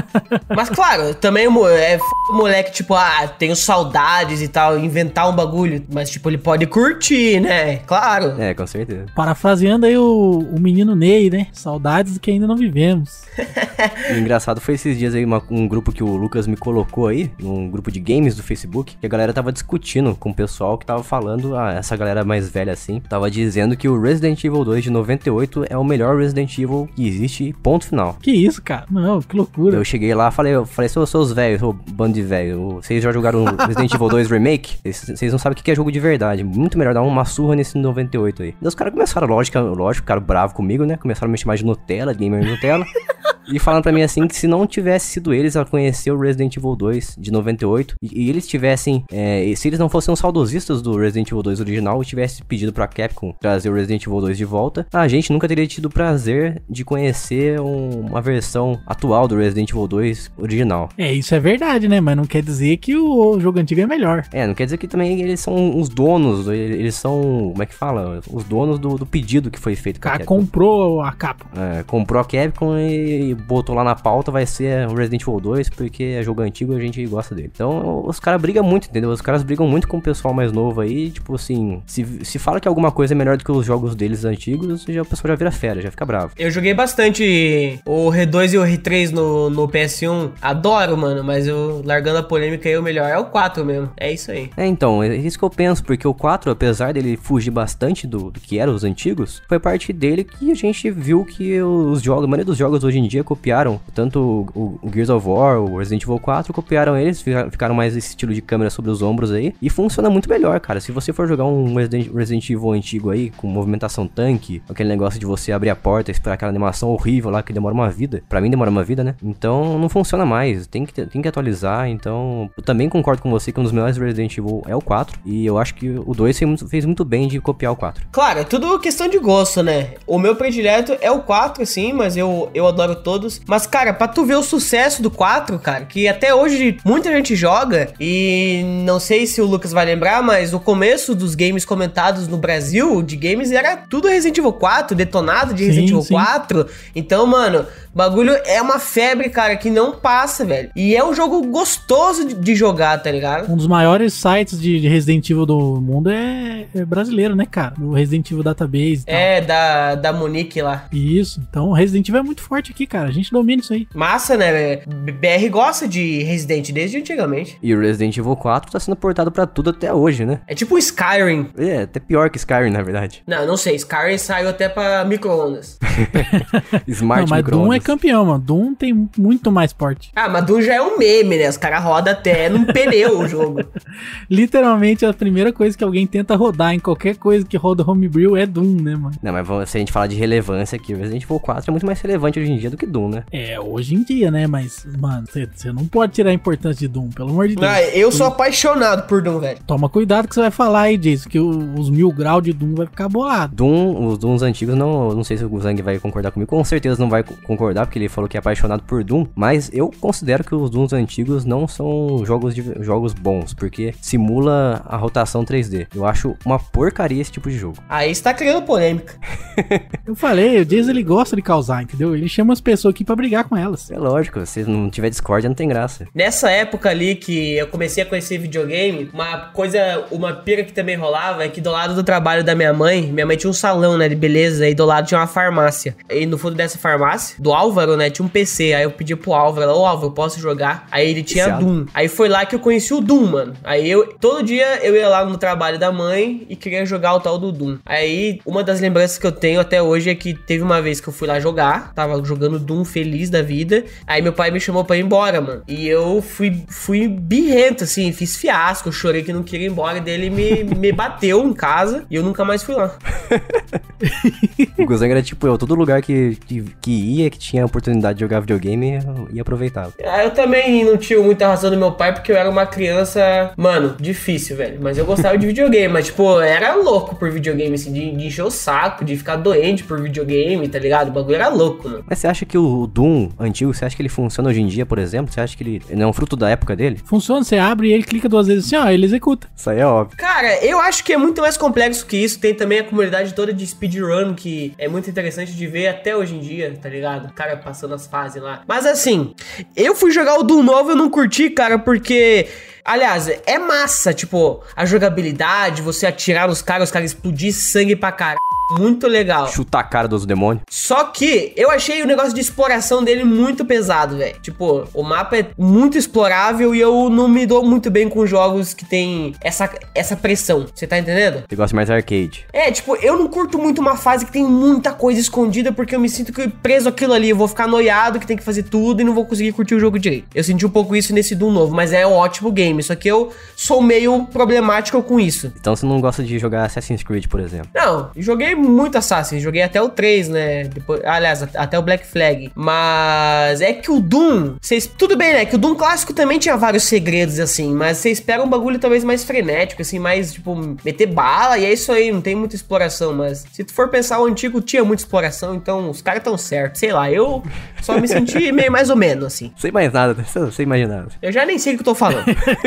Mas claro, também é f... moleque, tipo, ah, tenho saudades e tal, inventar um bagulho. Mas, tipo, ele pode curtir, né? Claro. É, com certeza. Parafraseando aí o, o menino Ney, né? Saudades que ainda não vivemos. engraçado foi esses dias aí uma, um grupo que o Lucas me colocou aí, um grupo de games do Facebook, que a galera tava discutindo com o pessoal que tava falando, ah, essa galera mais velha assim, tava dizendo que o Resident Evil 2 de 98 8 é o melhor Resident Evil que existe, ponto final. Que isso, cara? Não, que loucura. Eu cheguei lá, falei, eu falei, seus, os velhos, ô bando de velho, vocês já jogaram Resident Evil 2 Remake? Vocês não sabem o que é jogo de verdade. Muito melhor dar uma surra nesse 98 aí. E os caras começaram, lógico, lógico, ficaram bravo comigo, né? Começaram a me chamar de Nutella, gamer Nutella. E falando pra mim assim que se não tivesse sido eles a conhecer o Resident Evil 2 de 98, e, e eles tivessem. É, se eles não fossem os saudosistas do Resident Evil 2 original e tivessem pedido pra Capcom trazer o Resident Evil 2 de volta, a gente nunca teria tido o prazer de conhecer um, uma versão atual do Resident Evil 2 original. É, isso é verdade, né? Mas não quer dizer que o jogo antigo é melhor. É, não quer dizer que também eles são os donos, eles são. Como é que fala? Os donos do, do pedido que foi feito com a, a ah, Capcom. comprou a Capcom. É, comprou a Capcom e botou lá na pauta vai ser o Resident Evil 2, porque é jogo antigo e a gente gosta dele. Então, os caras brigam muito, entendeu? Os caras brigam muito com o pessoal mais novo aí, tipo assim, se, se fala que alguma coisa é melhor do que os jogos deles antigos, já, o pessoal já vira fera, já fica bravo. Eu joguei bastante o R2 e o R3 no, no PS1, adoro, mano, mas eu, largando a polêmica aí, o melhor é o 4 mesmo, é isso aí. É, então, é isso que eu penso, porque o 4, apesar dele fugir bastante do, do que eram os antigos, foi parte dele que a gente viu que os jogos, a maioria dos jogos hoje em dia copiaram tanto o, o, Gears of War, o Resident Evil 4, copiaram eles, ficaram mais esse estilo de câmera sobre os ombros aí. E funciona muito melhor, cara. Se você for jogar um Resident, Evil antigo aí, com movimentação tanque, aquele negócio de você abrir a porta e esperar aquela animação horrível lá que demora uma vida. para mim demora uma vida, né? Então não funciona mais. Tem que, tem que atualizar. Então eu também concordo com você que um dos melhores Resident Evil é o 4. E eu acho que o 2 fez muito, fez muito bem de copiar o 4. Claro, é tudo questão de gosto, né? O meu predileto é o 4, sim, mas eu, eu adoro todos todos. Mas, cara, pra tu ver o sucesso do 4, cara, que até hoje muita gente joga, e não sei se o Lucas vai lembrar, mas o começo dos games comentados no Brasil, de games, era tudo Resident Evil 4, detonado de Resident Evil sim. 4. Então, mano, bagulho é uma febre, cara, que não passa, velho. E é um jogo gostoso de jogar, tá ligado? Um dos maiores sites de Resident Evil do mundo é, é, brasileiro, né, cara? O Resident Evil Database. É, da, da Monique lá. Isso. Então, Resident Evil é muito forte aqui, cara cara. A gente domina isso aí. Massa, né? BR gosta de Resident desde antigamente. E o Resident Evil 4 tá sendo portado pra tudo até hoje, né? É tipo Skyrim. É, até pior que Skyrim, na verdade. Não, não sei. Skyrim saiu até pra micro-ondas. Smart não, mas Doom é campeão, mano. Doom tem muito mais porte. Ah, mas Doom já é um meme, né? Os caras rodam até num pneu o jogo. Literalmente, a primeira coisa que alguém tenta rodar em qualquer coisa que roda homebrew é Doom, né, mano? Não, mas se a gente falar de relevância aqui, o Resident Evil 4 é muito mais relevante hoje em dia do que que Doom, né? É, hoje em dia, né? Mas, mano, você não pode tirar a importância de Doom, pelo amor de Deus. Ah, eu sou apaixonado por Doom, velho. Toma cuidado que você vai falar aí disso, que os mil graus de Doom vai ficar bolado. Doom, os Dooms antigos, não, não sei se o Zang vai concordar comigo, com certeza não vai concordar, porque ele falou que é apaixonado por Doom, mas eu considero que os Dooms antigos não são jogos, de, jogos bons, porque simula a rotação 3D. Eu acho uma porcaria esse tipo de jogo. Aí está criando polêmica. eu falei, o Jason ele gosta de causar, entendeu? Ele chama as pessoas pessoa aqui para brigar com elas. É lógico, se não tiver Discord não tem graça. Nessa época ali que eu comecei a conhecer videogame, uma coisa, uma pira que também rolava é que do lado do trabalho da minha mãe, minha mãe tinha um salão, né, de beleza, e do lado tinha uma farmácia. E no fundo dessa farmácia, do Álvaro, né, tinha um PC. Aí eu pedi pro Álvaro, ô oh, Álvaro, posso jogar? Aí ele tinha Doom. Aí foi lá que eu conheci o Doom, mano. Aí eu, todo dia eu ia lá no trabalho da mãe e queria jogar o tal do Doom. Aí, uma das lembranças que eu tenho até hoje é que teve uma vez que eu fui lá jogar, tava jogando Doom feliz da vida. Aí meu pai me chamou pra ir embora, mano. E eu fui, fui birrento, assim, fiz fiasco, chorei que não queria ir embora. Dele me, me bateu em casa e eu nunca mais fui lá. o Gozang era tipo eu, todo lugar que, que, que, ia, que tinha a oportunidade de jogar videogame, ia aproveitar. Ah, eu também não tinha muita razão do meu pai, porque eu era uma criança, mano, difícil, velho. Mas eu gostava de videogame, mas, tipo, era louco por videogame, assim, de, de encher o saco, de ficar doente por videogame, tá ligado? O bagulho era louco, mano. Mas você acha que que o Doom antigo, você acha que ele funciona hoje em dia, por exemplo? Você acha que ele não é um fruto da época dele? Funciona, você abre e ele clica duas vezes assim, ó, ele executa. Isso aí é óbvio. Cara, eu acho que é muito mais complexo que isso. Tem também a comunidade toda de speedrun, que é muito interessante de ver até hoje em dia, tá ligado? O cara passando as fases lá. Mas assim, eu fui jogar o Doom novo e eu não curti, cara, porque. Aliás, é massa, tipo, a jogabilidade, você atirar nos caras, os caras explodir sangue pra caralho. Muito legal. Chutar a cara dos demônios. Só que eu achei o negócio de exploração dele muito pesado, velho. Tipo, o mapa é muito explorável e eu não me dou muito bem com jogos que tem essa, essa pressão. Você tá entendendo? Você gosta mais arcade. É, tipo, eu não curto muito uma fase que tem muita coisa escondida porque eu me sinto que preso aquilo ali. Eu vou ficar noiado que tem que fazer tudo e não vou conseguir curtir o jogo direito. Eu senti um pouco isso nesse Doom novo, mas é um ótimo game game, só que eu sou meio problemático com isso. Então você não gosta de jogar Assassin's Creed, por exemplo? Não, joguei muito Assassin's, joguei até o 3, né? Depois, aliás, até o Black Flag. Mas é que o Doom, Tudo bem, né? Que o Doom clássico também tinha vários segredos, assim, mas você espera um bagulho talvez mais frenético, assim, mais tipo, meter bala, e é isso aí, não tem muita exploração, mas se tu for pensar, o antigo tinha muita exploração, então os caras tão certos. Sei lá, eu só me senti meio mais ou menos, assim. Sem mais nada, sem mais nada. Eu já nem sei o que eu tô falando.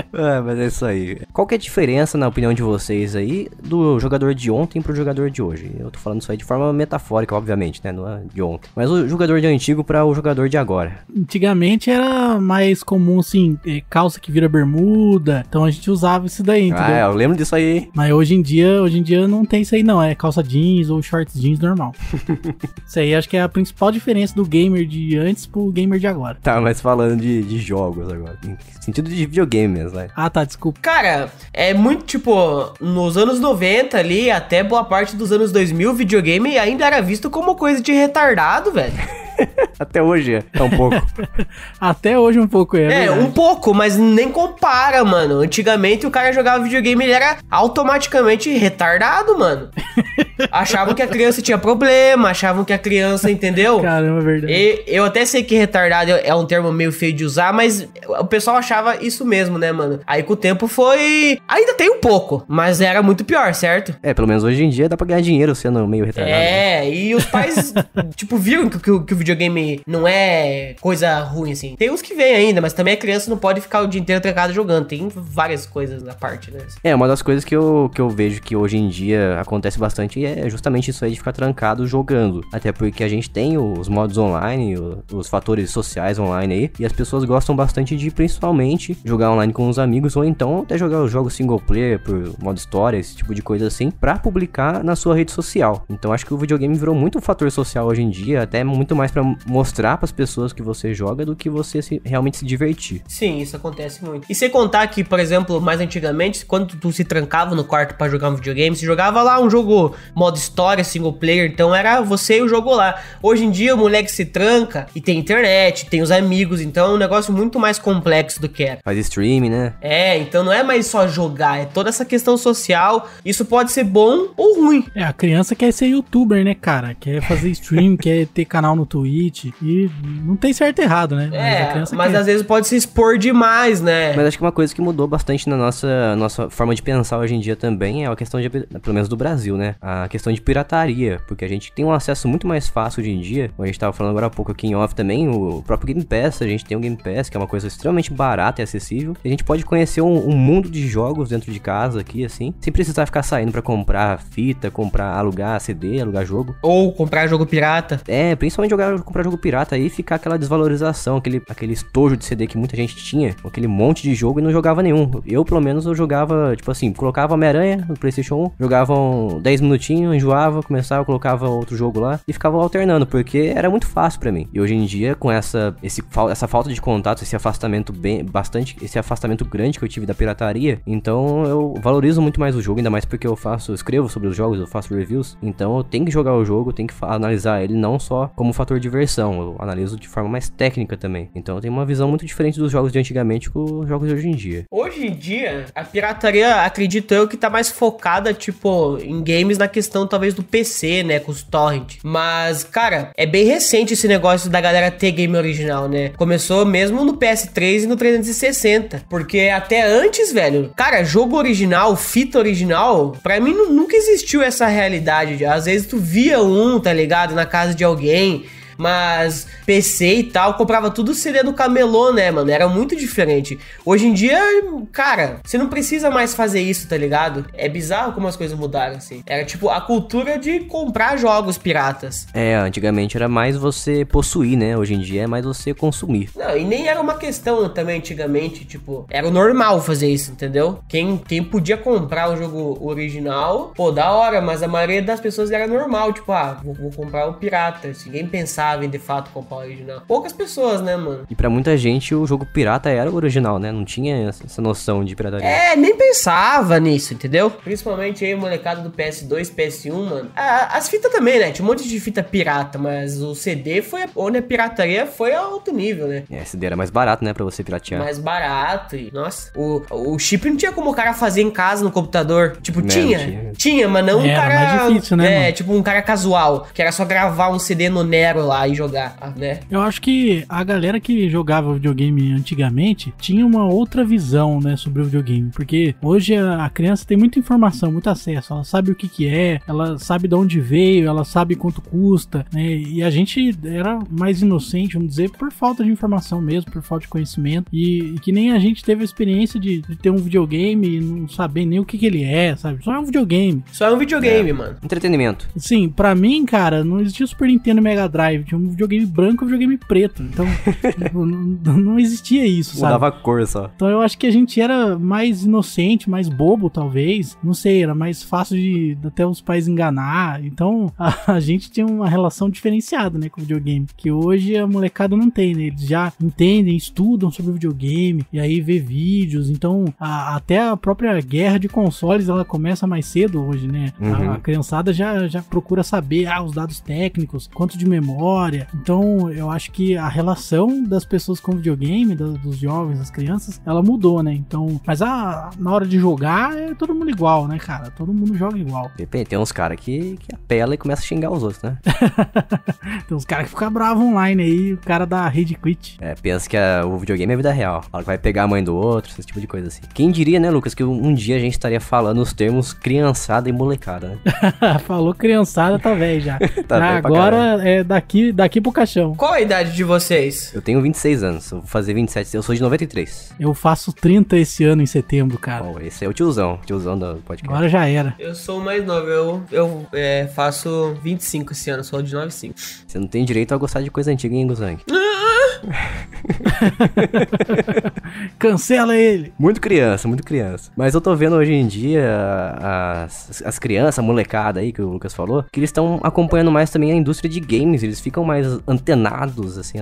ah, mas é isso aí. Qual que é a diferença, na opinião de vocês aí, do jogador de ontem pro jogador de hoje? Eu tô falando isso aí de forma metafórica, obviamente, né? Não é de ontem. Mas o jogador de antigo para o jogador de agora. Antigamente era mais comum, assim, é, calça que vira bermuda. Então a gente usava isso daí, ah, entendeu? Ah, eu lembro disso aí. Mas hoje em dia, hoje em dia não tem isso aí, não. É calça jeans ou shorts jeans normal. isso aí acho que é a principal diferença do gamer de antes pro gamer de agora. Tá, mas falando de, de jogos agora. Em sentido de videogames, né? velho. Ah, tá, desculpa. Cara, é muito tipo, nos anos 90 ali, até boa parte dos anos 2000, videogame ainda era visto como coisa de retardado, velho. Até hoje é, é um pouco. Até hoje um pouco é. É, é verdade. um pouco, mas nem compara, mano. Antigamente o cara jogava videogame, ele era automaticamente retardado, mano. achavam que a criança tinha problema, achavam que a criança, entendeu? Caramba, é verdade. E, eu até sei que retardado é um termo meio feio de usar, mas o pessoal achava isso mesmo, né, mano? Aí com o tempo foi. Ainda tem um pouco, mas era muito pior, certo? É, pelo menos hoje em dia dá pra ganhar dinheiro sendo meio retardado. Né? É, né? e os pais, tipo, viram que, que, que o videogame videogame não é coisa ruim, assim. Tem uns que vem ainda, mas também a criança não pode ficar o dia inteiro trancada jogando. Tem várias coisas na parte, né? É, uma das coisas que eu, que eu vejo que hoje em dia acontece bastante é justamente isso aí de ficar trancado jogando. Até porque a gente tem os modos online, os fatores sociais online aí, e as pessoas gostam bastante de principalmente jogar online com os amigos ou então até jogar os jogos single player por modo história, esse tipo de coisa assim, para publicar na sua rede social. Então acho que o videogame virou muito um fator social hoje em dia, até muito mais pra para mostrar para as pessoas que você joga do que você se, realmente se divertir. Sim, isso acontece muito. E você contar que, por exemplo, mais antigamente, quando tu se trancava no quarto para jogar um videogame, se jogava lá um jogo modo história, single player, então era você e o jogo lá. Hoje em dia o moleque se tranca e tem internet, tem os amigos, então é um negócio muito mais complexo do que era. Faz streaming, né? É, então não é mais só jogar, é toda essa questão social. Isso pode ser bom ou ruim. É, a criança quer ser youtuber, né, cara? Quer fazer stream, quer ter canal no, YouTube. Twitch. E não tem certo e errado, né? É, mas, mas às vezes pode se expor demais, né? Mas acho que uma coisa que mudou bastante na nossa, nossa forma de pensar hoje em dia também é a questão de, pelo menos do Brasil, né? A questão de pirataria. Porque a gente tem um acesso muito mais fácil hoje em dia. A gente tava falando agora há pouco aqui em off também, o próprio Game Pass. A gente tem o um Game Pass, que é uma coisa extremamente barata e acessível. E a gente pode conhecer um, um mundo de jogos dentro de casa aqui, assim, sem precisar ficar saindo para comprar fita, comprar, alugar CD, alugar jogo. Ou comprar jogo pirata. É, principalmente jogar comprar jogo pirata aí e ficar aquela desvalorização, aquele, aquele estojo de CD que muita gente tinha, aquele monte de jogo e não jogava nenhum. Eu, pelo menos, eu jogava, tipo assim, colocava Homem-Aranha no PlayStation 1, jogava um 10 minutinhos, enjoava, começava, colocava outro jogo lá e ficava alternando, porque era muito fácil para mim. E hoje em dia, com essa, esse, essa falta de contato, esse afastamento bem, bastante, esse afastamento grande que eu tive da pirataria, então eu valorizo muito mais o jogo, ainda mais porque eu faço, escrevo sobre os jogos, eu faço reviews, então eu tenho que jogar o jogo, tenho que analisar ele não só como fator de versão, eu analiso de forma mais técnica também. Então eu tenho uma visão muito diferente dos jogos de antigamente com os jogos de hoje em dia. Hoje em dia, a pirataria, acredito eu, que tá mais focada, tipo, em games na questão talvez do PC, né, com os torrent. Mas, cara, é bem recente esse negócio da galera ter game original, né? Começou mesmo no PS3 e no 360, porque até antes, velho, cara, jogo original, fita original, pra mim nunca existiu essa realidade. Às vezes tu via um, tá ligado, na casa de alguém, mas PC e tal, comprava tudo CD do camelô, né, mano? Era muito diferente. Hoje em dia, cara, você não precisa mais fazer isso, tá ligado? É bizarro como as coisas mudaram, assim. Era tipo a cultura de comprar jogos piratas. É, antigamente era mais você possuir, né? Hoje em dia é mais você consumir. Não, e nem era uma questão também antigamente, tipo, era normal fazer isso, entendeu? Quem, quem podia comprar o jogo original, pô, da hora, mas a maioria das pessoas era normal, tipo, ah, vou, vou comprar o pirata. Ninguém pensava de fato com o original. Poucas pessoas, né, mano? E para muita gente o jogo pirata era o original, né? Não tinha essa noção de pirataria. É, nem pensava nisso, entendeu? Principalmente aí molecada do PS2, PS1, mano. A, as fitas também, né? Tinha um monte de fita pirata, mas o CD foi onde a pirataria foi a outro nível, né? É, CD era mais barato, né, para você piratear. Mais barato e, nossa, o, o chip não tinha como o cara fazer em casa no computador. Tipo, né, não, tinha, tinha, tinha. mas não é, um cara. Era mais difícil, né? É, mano? tipo um cara casual, que era só gravar um CD no Nero lá sentar e jogar, ah. né? Eu acho que a galera que jogava videogame antigamente tinha uma outra visão, né, sobre o videogame, porque hoje a criança tem muita informação, muito acesso, ela sabe o que que é, ela sabe de onde veio, ela sabe quanto custa, né? E a gente era mais inocente, vamos dizer, por falta de informação mesmo, por falta de conhecimento e, e que nem a gente teve a experiência de, de, ter um videogame e não saber nem o que que ele é, sabe? Só é um videogame. Só é um videogame, é. mano. Entretenimento. Sim, para mim, cara, não existia Super Nintendo Mega Drive tinha um videogame branco e um videogame preto. Então, tipo, não, não existia isso, sabe? Mudava cor só. Então eu acho que a gente era mais inocente, mais bobo, talvez. Não sei, era mais fácil de até os pais enganar. Então, a, a gente tinha uma relação diferenciada, né, com o videogame. Que hoje a molecada não tem, né? Eles já entendem, estudam sobre videogame, e aí vê vídeos. Então, a, até a própria guerra de consoles, ela começa mais cedo hoje, né? Uhum. A, a uhum. criançada já, já procura saber, ah, os dados técnicos, quanto de memória história. Então, eu acho que a relação das pessoas com videogame, da, dos jovens, das crianças, ela mudou, né? Então, mas a, na hora de jogar é todo mundo igual, né, cara? Todo mundo joga igual. tem uns caras que, que apela e começa a xingar os outros, né? tem uns caras que ficam bravos online aí, o cara da rede quit. É, pensa que a, o videogame é vida real. Fala que vai pegar a mãe do outro, esse tipo de coisa assim. Quem diria, né, Lucas, que um dia a gente estaria falando os termos criançada e molecada, né? Falou criançada, tá velho já. tá já agora é daqui daqui, daqui pro caixão. Qual a idade de vocês? Eu tenho 26 anos, vou fazer 27, eu sou de 93. Eu faço 30 esse ano em setembro, cara. Oh, esse é o tiozão, tiozão do podcast. Agora já era. Eu sou o mais novo, eu, eu é, faço 25 esse ano, sou de 95. Você não tem direito a gostar de coisa antiga, hein, Guzang? Ah! Cancela ele! Muito criança, muito criança. Mas eu tô vendo hoje em dia as, as crianças, a molecada aí que o Lucas falou, que eles estão acompanhando mais também a indústria de games. Eles ficam mais antenados, assim.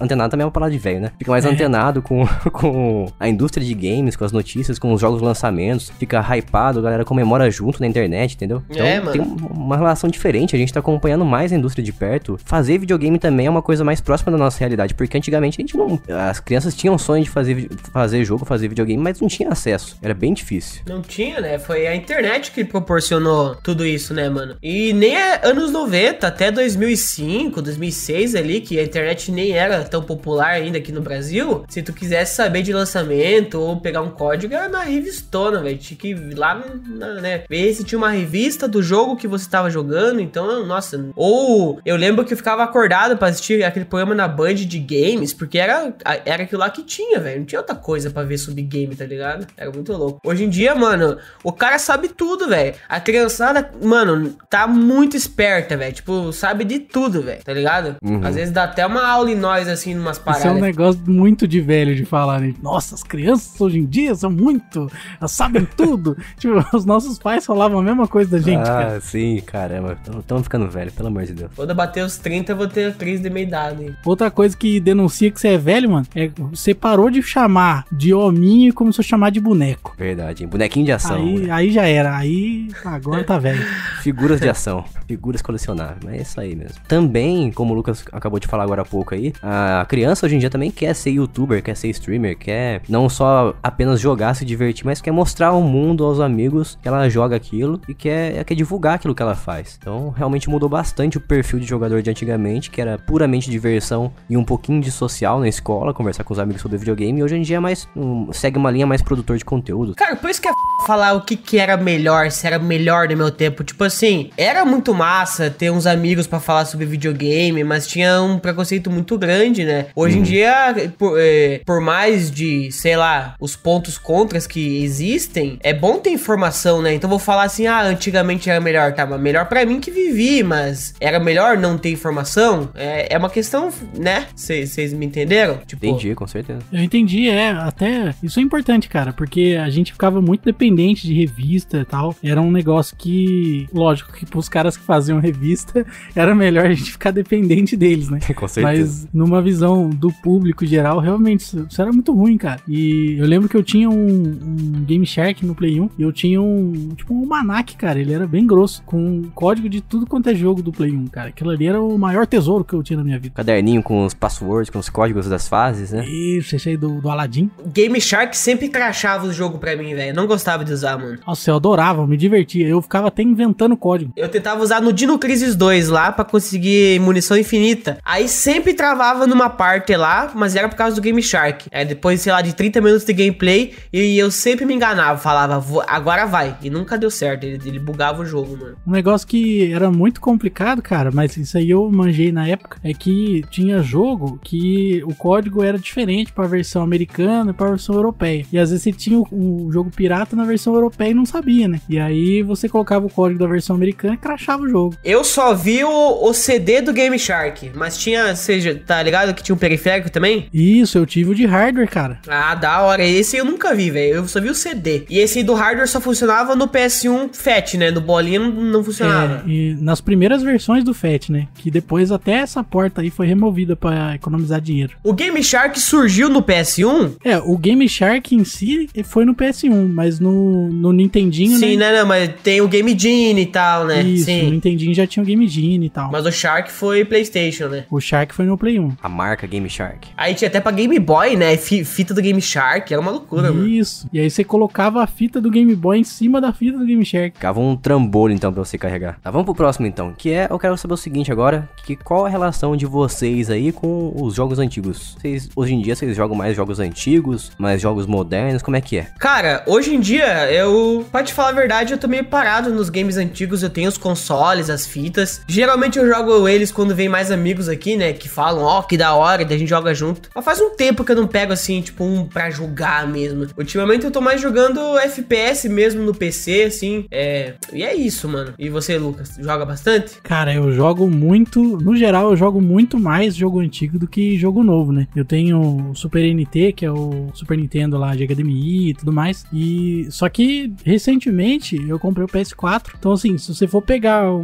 Antenado também é uma palavra de velho, né? Fica mais é. antenado com, com a indústria de games, com as notícias, com os jogos lançamentos. Fica hypado, a galera comemora junto na internet, entendeu? É, então é, tem uma relação diferente. A gente tá acompanhando mais a indústria de perto. Fazer videogame também é uma coisa mais próxima da nossa realidade realidade, porque antigamente a gente não. As crianças tinham sonho de fazer, fazer jogo, fazer videogame, mas não tinha acesso. Era bem difícil. Não tinha, né? Foi a internet que proporcionou tudo isso, né, mano? E nem é anos 90, até 2005, 2006 ali, que a internet nem era tão popular ainda aqui no Brasil. Se tu quisesse saber de lançamento ou pegar um código, era na revistona, velho. Tinha que ir lá, na, né? Ver se tinha uma revista do jogo que você tava jogando. Então, nossa. Ou eu lembro que eu ficava acordado pra assistir aquele programa na Band grande de games, porque era, era aquilo lá que tinha, velho. Não tinha outra coisa para ver sobre game, tá ligado? Era muito louco. Hoje em dia, mano, o cara sabe tudo, velho. A criançada, mano, tá muito esperta, velho. Tipo, sabe de tudo, velho, tá ligado? Uhum. Às vezes dá até uma aula em nós, assim, numas paradas. Isso é um negócio muito de velho de falar, né? Nossa, as crianças hoje em dia são muito. Elas sabem tudo. tipo, os nossos pais falavam a mesma coisa da gente. Ah, cara. sim, caramba. Estamos ficando velho, pelo amor de Deus. Quando eu bater os 30, eu vou ter 3 de meia idade. Outra coisa coisa que denuncia que você é velho, mano, é você parou de chamar de hominho e começou a chamar de boneco. Verdade, bonequinho de ação. Aí, aí já era, aí agora tá velho. Figuras de ação, figuras colecionáveis, mas é isso aí mesmo. Também, como o Lucas acabou de falar agora há pouco aí, a criança hoje em dia também quer ser youtuber, quer ser streamer, quer não só apenas jogar, se divertir, mas quer mostrar ao mundo, aos amigos, que ela joga aquilo e quer, quer divulgar aquilo que ela faz. Então, realmente mudou bastante o perfil de jogador de antigamente, que era puramente diversão e um um pouquinho de social na escola, conversar com os amigos sobre videogame, e hoje em dia é mais, um, segue uma linha mais produtor de conteúdo. Cara, por isso que é f... falar o que, que era melhor, se era melhor no meu tempo. Tipo assim, era muito massa ter uns amigos para falar sobre videogame, mas tinha um preconceito muito grande, né? Hoje em uhum. dia, por, é, por mais de, sei lá, os pontos contras que existem, é bom ter informação, né? Então vou falar assim, ah, antigamente era melhor, tava tá? melhor para mim que vivi, mas era melhor não ter informação? É, é uma questão, né? Vocês me entenderam? Tipo, entendi, com certeza. Eu entendi, é. Até isso é importante, cara, porque a gente ficava muito dependente de revista e tal. Era um negócio que, lógico, que pros caras que faziam revista era melhor a gente ficar dependente deles, né? com certeza. Mas numa visão do público geral, realmente isso, era muito ruim, cara. E eu lembro que eu tinha um, um Game Shark no Play 1 e eu tinha um, tipo, um almanac, cara. Ele era bem grosso, com código de tudo quanto é jogo do Play 1, cara. Aquilo ali era o maior tesouro que eu tinha na minha vida. Caderninho com os passwords, com os códigos das fases, né? Isso, esse aí do, do Aladdin. Game Shark sempre crachava o jogo pra mim, velho. Não gostava de usar, mano. Nossa, eu adorava, me divertia. Eu ficava até inventando código. Eu tentava usar no Dino Crisis 2 lá pra conseguir munição infinita. Aí sempre travava numa parte lá, mas era por causa do Game Shark. É, depois, sei lá, de 30 minutos de gameplay, e eu sempre me enganava, falava, agora vai. E nunca deu certo. Ele, ele bugava o jogo, mano. Um negócio que era muito complicado, cara, mas isso aí eu manjei na época, é que tinha jogo jogo que o código era diferente para a versão americana e para a versão europeia. E às vezes você tinha o, jogo pirata na versão europeia e não sabia, né? E aí você colocava o código da versão americana e crachava o jogo. Eu só vi o, o CD do Game Shark, mas tinha, seja, tá ligado que tinha um periférico também? Isso, eu tive o de hardware, cara. Ah, da hora. Esse eu nunca vi, velho. Eu só vi o CD. E esse do hardware só funcionava no PS1 FAT, né? No bolinha não, não é, funcionava. É, e nas primeiras versões do FAT, né? Que depois até essa porta aí foi removida para economizar dinheiro. O Game Shark surgiu no PS1? É, o Game Shark em si foi no PS1, mas no, no Nintendinho, Sim, né? né? né? mas tem o Game Genie e tal, né? Isso, Sim. no Nintendinho já tinha o Game Genie e tal. Mas o Shark foi PlayStation, né? O Shark foi no Play 1. A marca Game Shark. Aí tinha até pra Game Boy, né? Fita do Game Shark, era uma loucura, Isso. mano. Isso. E aí você colocava a fita do Game Boy em cima da fita do Game Shark. Ficava um trambolho, então, pra você carregar. Tá, vamos pro próximo, então. Que é, eu quero saber o seguinte agora, que qual a relação de vocês aí com os jogos antigos? Vocês, hoje em dia vocês jogam mais jogos antigos, mais jogos modernos? Como é que é? Cara, hoje em dia eu, pra te falar a verdade, eu tô meio parado nos games antigos. Eu tenho os consoles, as fitas. Geralmente eu jogo eles quando vem mais amigos aqui, né? Que falam, ó, oh, que da hora, daí a gente joga junto. Mas faz um tempo que eu não pego assim, tipo, um pra jogar mesmo. Ultimamente eu tô mais jogando FPS mesmo no PC, assim. É. E é isso, mano. E você, Lucas, joga bastante? Cara, eu jogo muito. No geral, eu jogo muito mais jogo antigo antigo do que jogo novo, né? Eu tenho o Super NT, que é o Super Nintendo lá de HDMI e tudo mais. E só que recentemente eu comprei o PS4. Então assim, se você for pegar um,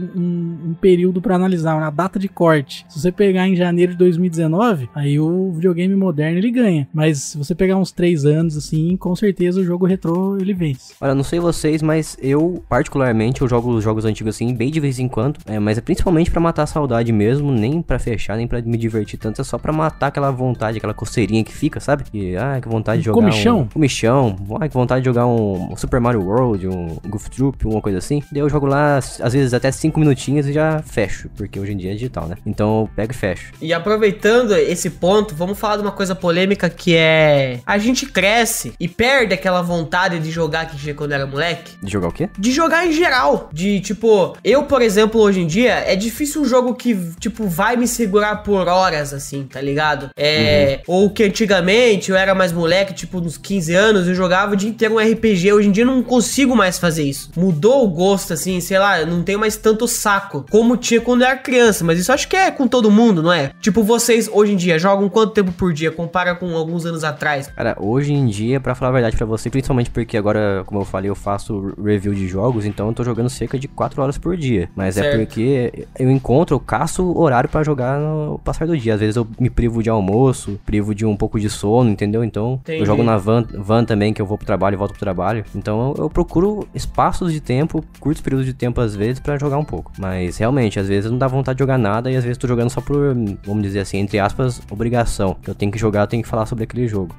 um período para analisar, uma data de corte, se você pegar em janeiro de 2019, aí o videogame moderno ele ganha. Mas se você pegar uns três anos assim, com certeza o jogo retrô ele vence. Olha, não sei vocês, mas eu particularmente eu jogo os jogos antigos assim bem de vez em quando, é, mas é principalmente para matar a saudade mesmo, nem para fechar, nem para me divertir tanto é só pra matar aquela vontade, aquela coceirinha que fica, sabe? Que ah, que vontade de jogar comichão. um... Comichão? Ah, que vontade de jogar um Super Mario World, um Goof Troop, uma coisa assim. Daí eu jogo lá, às vezes, até 5 minutinhos e já fecho, porque hoje em dia é digital, né? Então eu pego e fecho. E aproveitando esse ponto, vamos falar de uma coisa polêmica que é... A gente cresce e perde aquela vontade de jogar que tinha quando era moleque. De jogar o quê? De jogar em geral. De, tipo, eu, por exemplo, hoje em dia, é difícil um jogo que, tipo, vai me segurar por horas mais assim, tá ligado? É. Uhum. Ou que antigamente eu era mais moleque, tipo, uns 15 anos, eu jogava o dia inteiro um RPG. Hoje em dia eu não consigo mais fazer isso. Mudou o gosto, assim, sei lá, não tenho mais tanto saco como tinha quando eu era criança. Mas isso acho que é com todo mundo, não é? Tipo, vocês hoje em dia jogam quanto tempo por dia? Compara com alguns anos atrás. Cara, hoje em dia, para falar a verdade para você, principalmente porque agora, como eu falei, eu faço review de jogos, então eu tô jogando cerca de 4 horas por dia. Mas é certo. é porque eu encontro, eu caço horário para jogar no passar do dia às vezes eu me privo de almoço, privo de um pouco de sono, entendeu? Então, Entendi. eu jogo na van, van também, que eu vou pro trabalho e volto pro trabalho. Então, eu, eu procuro espaços de tempo, curtos períodos de tempo às vezes, para jogar um pouco. Mas, realmente, às vezes não dá vontade de jogar nada e às vezes tô jogando só por, vamos dizer assim, entre aspas, obrigação. Eu tenho que jogar, eu tenho que falar sobre aquele jogo.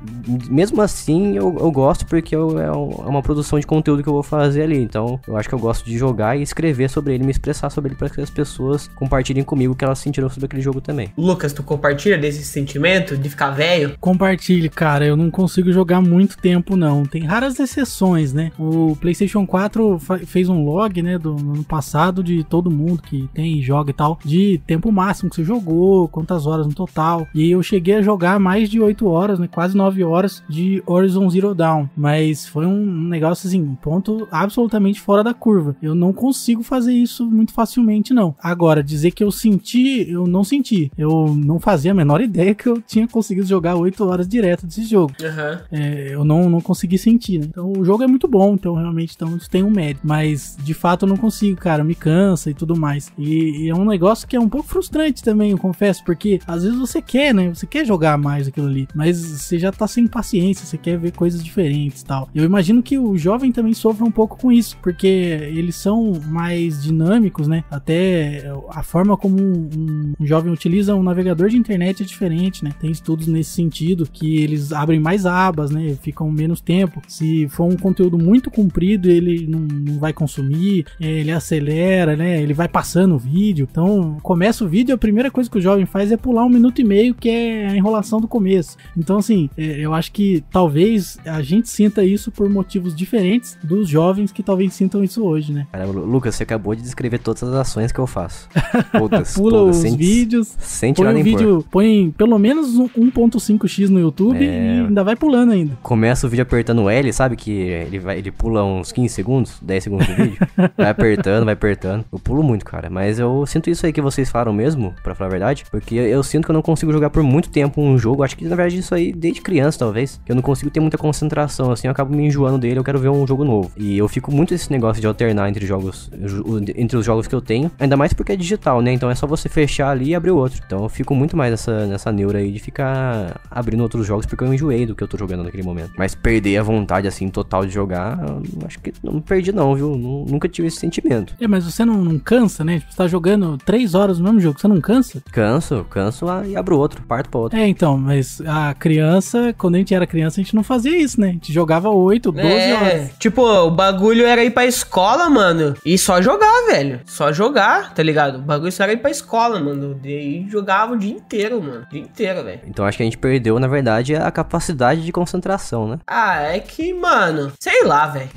Mesmo assim, eu, eu gosto porque eu, é, é uma produção de conteúdo que eu vou fazer ali. Então, eu acho que eu gosto de jogar e escrever sobre ele, me expressar sobre ele para que as pessoas compartilhem comigo o que elas sentiram sobre aquele jogo também. Lucas, tu compartilha desse sentimento de ficar velho? Compartilhe, cara. Eu não consigo jogar muito tempo, não. Tem raras exceções, né? O PlayStation 4 fez um log, né, do ano passado de todo mundo que tem joga e tal, de tempo máximo que você jogou, quantas horas no total. E eu cheguei a jogar mais de 8 horas, né, quase 9 horas de Horizon Zero Dawn. Mas foi um negócio assim, um ponto absolutamente fora da curva. Eu não consigo fazer isso muito facilmente, não. Agora, dizer que eu senti, eu não senti. Eu não não fazia a menor ideia que eu tinha conseguido jogar 8 horas direto desse jogo. Uhum. É, eu não, não consegui sentir, né? Então o jogo é muito bom, então realmente então, isso tem um mérito. Mas de fato eu não consigo, cara, me cansa e tudo mais. E, e, é um negócio que é um pouco frustrante também, eu confesso, porque às vezes você quer, né? Você quer jogar mais aquilo ali, mas você já tá sem paciência, você quer ver coisas diferentes tal. Eu imagino que o jovem também sofre um pouco com isso, porque eles são mais dinâmicos, né? Até a forma como um, um jovem utiliza um navegador de internet é diferente, né? Tem estudos nesse sentido que eles abrem mais abas, né? Ficam menos tempo. Se for um conteúdo muito comprido, ele não, não vai consumir, é, ele acelera, né? Ele vai passando o vídeo. Então, começa o vídeo, a primeira coisa que o jovem faz é pular um minuto e meio, que é a enrolação do começo. Então, assim, é, eu acho que talvez a gente sinta isso por motivos diferentes dos jovens que talvez sintam isso hoje, né? Caramba, Lucas, você acabou de descrever todas as ações que eu faço. Todas. Pula todas, os sem, vídeos, sem tirar nem um vídeo, põe pelo menos 1.5x no YouTube é... e ainda vai pulando ainda. Começa o vídeo apertando o L, sabe? Que ele, vai, ele pula uns 15 segundos, 10 segundos do vídeo. vai apertando, vai apertando. Eu pulo muito, cara. Mas eu sinto isso aí que vocês falaram mesmo, pra falar a verdade. Porque eu sinto que eu não consigo jogar por muito tempo um jogo. Acho que, na verdade, isso aí desde criança, talvez. Que eu não consigo ter muita concentração, assim. Eu acabo me enjoando dele, eu quero ver um jogo novo. E eu fico muito esse negócio de alternar entre jogos, entre os jogos que eu tenho. Ainda mais porque é digital, né? Então é só você fechar ali e abrir o outro. Então eu fico muito mais nessa, nessa neura aí de ficar abrindo outros jogos porque eu enjoei do que eu tô jogando naquele momento. Mas perder a vontade, assim, total de jogar, acho que não perdi não, viu? Nunca tive esse sentimento. É, mas você não, não cansa, né? Tipo, você tá jogando três horas no mesmo jogo, você não cansa? Canso, canso ah, e abro outro, parto pra outro. É, então, mas a criança, quando a gente era criança, a gente não fazia isso, né? A gente jogava 8, 12 é, horas. Tipo, o bagulho era ir pra escola, mano, e só jogar, velho. Só jogar, tá ligado? O bagulho era ir pra escola, mano. E jogava o dia dia inteiro, mano. O dia inteiro, velho. Então acho que a gente perdeu, na verdade, a capacidade de concentração, né? Ah, é que, mano, sei lá, velho.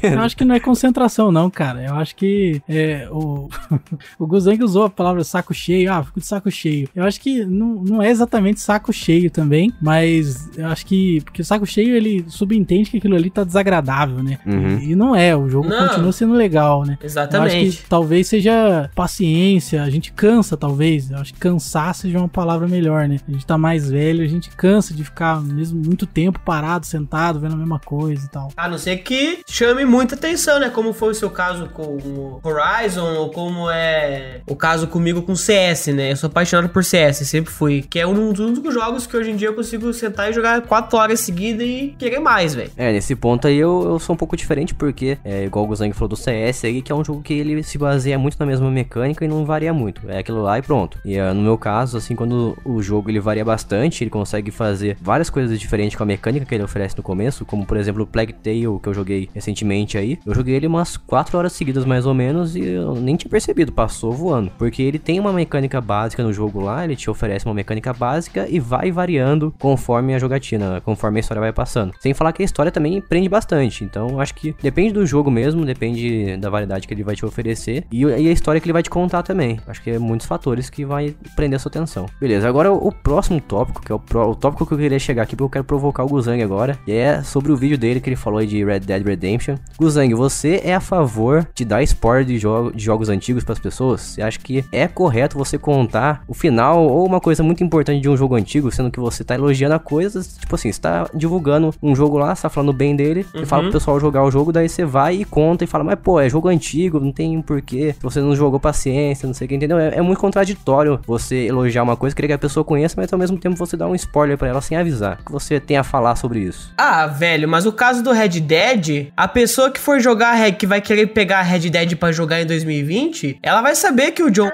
Eu acho que não é concentração, não, cara. Eu acho que é, o, o Guzang usou a palavra saco cheio. Ah, fico de saco cheio. Eu acho que não, não é exatamente saco cheio também, mas eu acho que. Porque o saco cheio ele subentende que aquilo ali tá desagradável, né? Uhum. E, não é. O jogo não. continua sendo legal, né? Exatamente. Eu acho que talvez seja paciência. A gente cansa, talvez. Eu acho que cansar seja uma palavra melhor, né? A gente tá mais velho, a gente cansa de ficar mesmo muito tempo parado, sentado, vendo a mesma coisa e tal. A não ser que chame muita atenção, né? Como foi o seu caso com o Horizon, ou como é o caso comigo com CS, né? Eu sou apaixonado por CS, sempre fui. Que é um dos únicos jogos que hoje em dia eu consigo sentar e jogar 4 horas seguidas e querer mais, velho. É, nesse ponto aí eu, eu sou um pouco diferente, porque, é, igual o Gozang falou do CS aí, que é um jogo que ele se baseia muito na mesma mecânica e não varia muito. É aquilo lá e pronto. E é, no meu caso, assim, assim, quando o jogo ele varia bastante, ele consegue fazer várias coisas diferentes com a mecânica que ele oferece no começo, como por exemplo o Plague Tale, que eu joguei recentemente aí. Eu joguei ele umas 4 horas seguidas mais ou menos e eu nem tinha percebido, passou voando. Porque ele tem uma mecânica básica no jogo lá, ele te oferece uma mecânica básica e vai variando conforme a jogatina, conforme a história vai passando. Sem falar que a história também prende bastante, então acho que depende do jogo mesmo, depende da variedade que ele vai te oferecer e, a história que ele vai te contar também. Acho que é muitos fatores que vai prender a sua atenção atenção. Beleza, agora o próximo tópico, que é o, pro, o tópico que eu queria chegar aqui, porque eu quero provocar o Guzang agora, e é sobre o vídeo dele que ele falou aí de Red Dead Redemption. Guzang, você é a favor de dar spoiler de, de jogos antigos para as pessoas? Você acha que é correto você contar o final ou uma coisa muito importante de um jogo antigo, sendo que você tá elogiando a coisa, tipo assim, você tá divulgando um jogo lá, você tá falando bem dele, uhum. e fala pro uhum. pessoal jogar o jogo, daí você vai e conta e fala, mas pô, é jogo antigo, não tem porquê, você não jogou paciência, não sei o que, entendeu? É, é muito contraditório você elogiar uma alguma coisa, que a pessoa conheça, mas ao mesmo tempo você dá um spoiler para ela sem avisar. O que você tem a falar sobre isso? Ah, velho, mas o caso do Red Dead, a pessoa que for jogar, é, que vai querer pegar Red Dead para jogar em 2020, ela vai saber que o John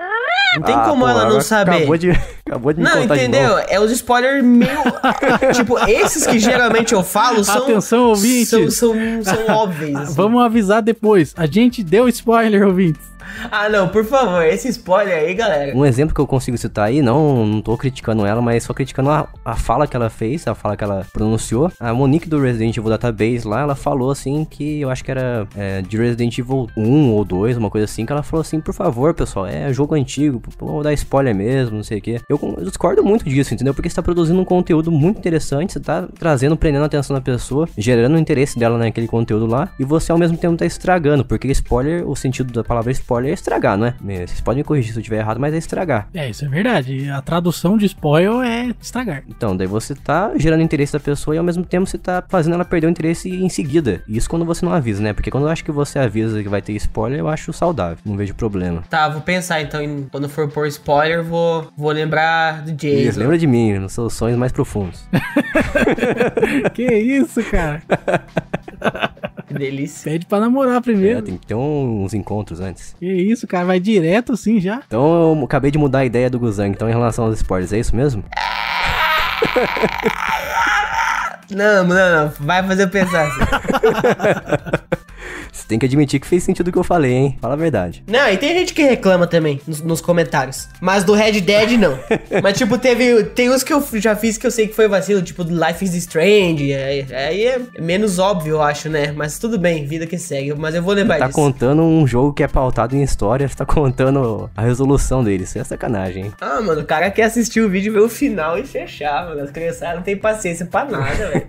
não tem ah, como ela não saber. Acabou de, acabou de me Não, entendeu? É os spoilers meio. tipo, esses que geralmente eu falo são. Atenção, ouvintes! São, são, são óbvios. Assim. Vamos avisar depois. A gente deu spoiler, ouvintes ah, não, por favor, esse spoiler aí, galera. Um exemplo que eu consigo citar aí, não, não tô criticando ela, mas só criticando a, a fala que ela fez, a fala que ela pronunciou. A Monique do Resident Evil Database lá, ela falou assim que eu acho que era é, de Resident Evil 1 ou 2, uma coisa assim, que ela falou assim, por favor, pessoal, é jogo antigo, vou dar spoiler mesmo, não sei o quê. Eu, eu discordo muito disso, entendeu? Porque você tá produzindo um conteúdo muito interessante, você tá trazendo, prendendo a atenção da pessoa, gerando o interesse dela naquele conteúdo lá, e você ao mesmo tempo tá estragando, porque spoiler, o sentido da palavra spoiler spoiler é estragar, não é? Vocês podem corrigir se eu estiver errado, mas é estragar. É, isso é verdade. A tradução de spoiler é estragar. Então, daí você tá gerando interesse da pessoa e ao mesmo tempo você tá fazendo ela perder o interesse em seguida. Isso quando você não avisa, né? Porque quando eu acho que você avisa que vai ter spoiler, eu acho saudável. Não vejo problema. Tá, vou pensar então em quando for por spoiler, vou, vou lembrar do Jason. Isso, lembra de mim, nos seus sonhos mais profundos. que isso, cara? Que delícia. Pede pra namorar primeiro. É, tem que ter uns encontros antes. Que isso, cara, vai direto assim já. Então eu acabei de mudar a ideia do Guzang, então em relação aos spoilers, é isso mesmo? não, não, não. Vai fazer eu pensar assim. Você tem que admitir que fez sentido o que eu falei, hein? Fala a verdade. Não, e tem gente que reclama também nos, nos comentários. Mas do Red Dead, não. mas, tipo, teve. Tem uns que eu já fiz que eu sei que foi vacilo, tipo, Life is Strange. Aí é, é, é, menos óbvio, eu acho, né? Mas tudo bem, vida que segue. Mas eu vou levar você tá disso. Tá contando um jogo que é pautado em história, você tá contando a resolução dele. Isso é sacanagem, hein? Ah, mano, o cara quer assistir o vídeo, ver o final e fechar, mano. As crianças não tem paciência pra nada, velho.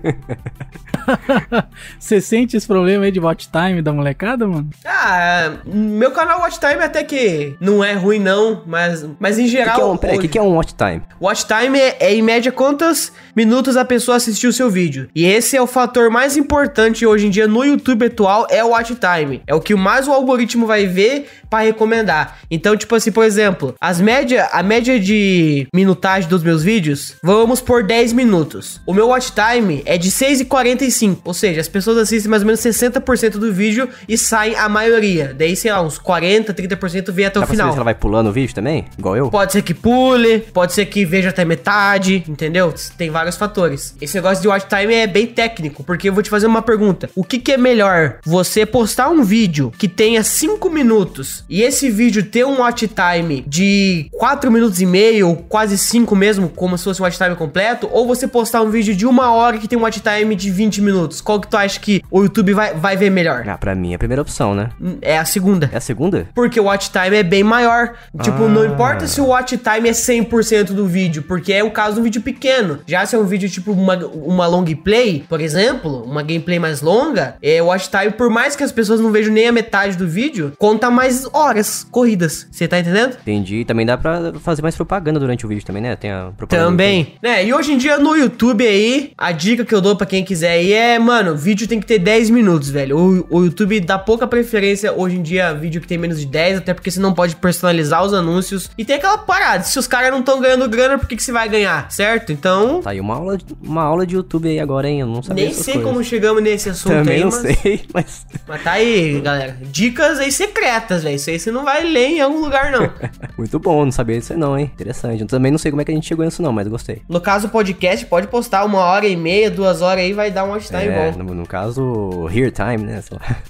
você sente esse problema aí de watch time da molecada, mano? Ah, meu canal Watch Time até que não é ruim, não, mas, mas em geral. Que que é um, o que, que, é um Watch Time? Watch Time é, é, em média, quantos minutos a pessoa assistiu o seu vídeo. E esse é o fator mais importante hoje em dia no YouTube atual: é o Watch Time. É o que mais o algoritmo vai ver para recomendar. Então, tipo assim, por exemplo, as média, a média de minutagem dos meus vídeos, vamos por 10 minutos. O meu watch time é de 6h45, ou seja, as pessoas assistem mais ou menos 60% do vídeo vídeo e sai a maioria. Daí, sei lá, uns 40, 30% vê até Dá o final. Saber se ela vai pulando o vídeo também? Igual eu? Pode ser que pule, pode ser que veja até metade, entendeu? Tem vários fatores. Esse negócio de watch time é bem técnico, porque eu vou te fazer uma pergunta. O que, que é melhor? Você postar um vídeo que tenha 5 minutos e esse vídeo ter um watch time de 4 minutos e meio, ou quase 5 mesmo, como se fosse um watch time completo, ou você postar um vídeo de uma hora que tem um watch time de 20 minutos? Qual que tu acha que o YouTube vai, vai ver melhor? Ah, Pra mim é a primeira opção, né? Hum, é a segunda. É a segunda? Porque o watch time é bem maior. Tipo, ah. não importa se o watch time é 100% do vídeo, porque é o caso de um vídeo pequeno. Já se é um vídeo tipo uma, uma long play, por exemplo, uma gameplay mais longa, é, o watch time, por mais que as pessoas não vejam nem a metade do vídeo, conta mais horas corridas. Você tá entendendo? Entendi. Também dá pra fazer mais propaganda durante o vídeo também, né? Tem a propaganda. Também. Né? E hoje em dia no YouTube aí, a dica que eu dou pra quem quiser aí é, mano, vídeo tem que ter 10 minutos, velho. O, o YouTube YouTube dá pouca preferência hoje em dia a vídeo que tem menos de 10, até porque você não pode personalizar os anúncios. E tem aquela parada, se os caras não estão ganhando grana, por que, que você vai ganhar, certo? Então... Tá aí uma aula, uma aula de YouTube aí agora, hein? Eu não sabia Nem sei coisas. como chegamos nesse assunto Também aí, não mas... sei, mas... Mas tá aí, galera. Dicas aí secretas, velho. Isso aí você não vai ler em algum lugar, não. Muito bom, não sabia disso não, hein? Interessante. Eu também não sei como é que a gente chegou nisso não, mas gostei. No caso, podcast pode postar uma hora e meia, duas horas aí, vai dar um watch time é, bom. No, no caso, here time, né?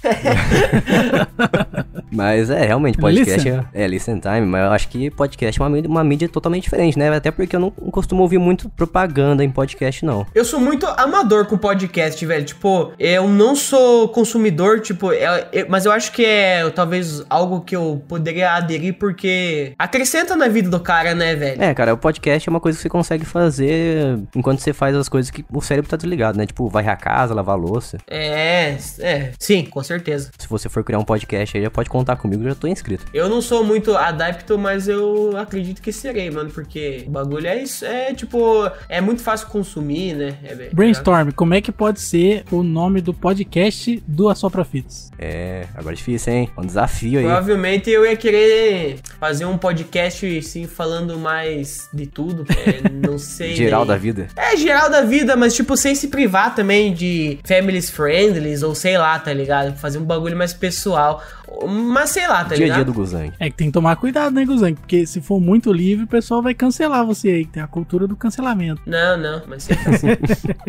mas é, realmente, podcast listen. É, é, listen time, mas eu acho que podcast é uma, uma mídia totalmente diferente, né? Até porque eu não costumo ouvir muito propaganda em podcast, não. Eu sou muito amador com podcast, velho. Tipo, eu não sou consumidor, tipo, é, é, mas eu acho que é talvez algo que eu poderia aderir porque acrescenta na vida do cara, né, velho? É, cara, o podcast é uma coisa que você consegue fazer enquanto você faz as coisas que o cérebro tá desligado, né? Tipo, vai a casa, lavar a louça. É, é, sim, com certeza. Se você for criar um podcast aí, já pode contar comigo, já tô inscrito. Eu não sou muito adepto, mas eu acredito que serei, mano, porque o bagulho é isso, é tipo, é muito fácil consumir, né? É, é Brainstorm, como é que pode ser o nome do podcast do Assopra Fitos? É, agora é difícil, hein? É um desafio aí. Provavelmente eu ia querer fazer um podcast, sim, falando mais de tudo, é, não sei. geral da vida? É, geral da vida, mas tipo, sem se privar também de families friendly ou sei lá, tá ligado? fazer um bagulho mais pessoal. Mas sei lá, tá dia ligado? Dia a dia do Guzang. É que tem que tomar cuidado, né, Guzang? Porque se for muito livre, o pessoal vai cancelar você aí, tem a cultura do cancelamento. Não, não, mas sei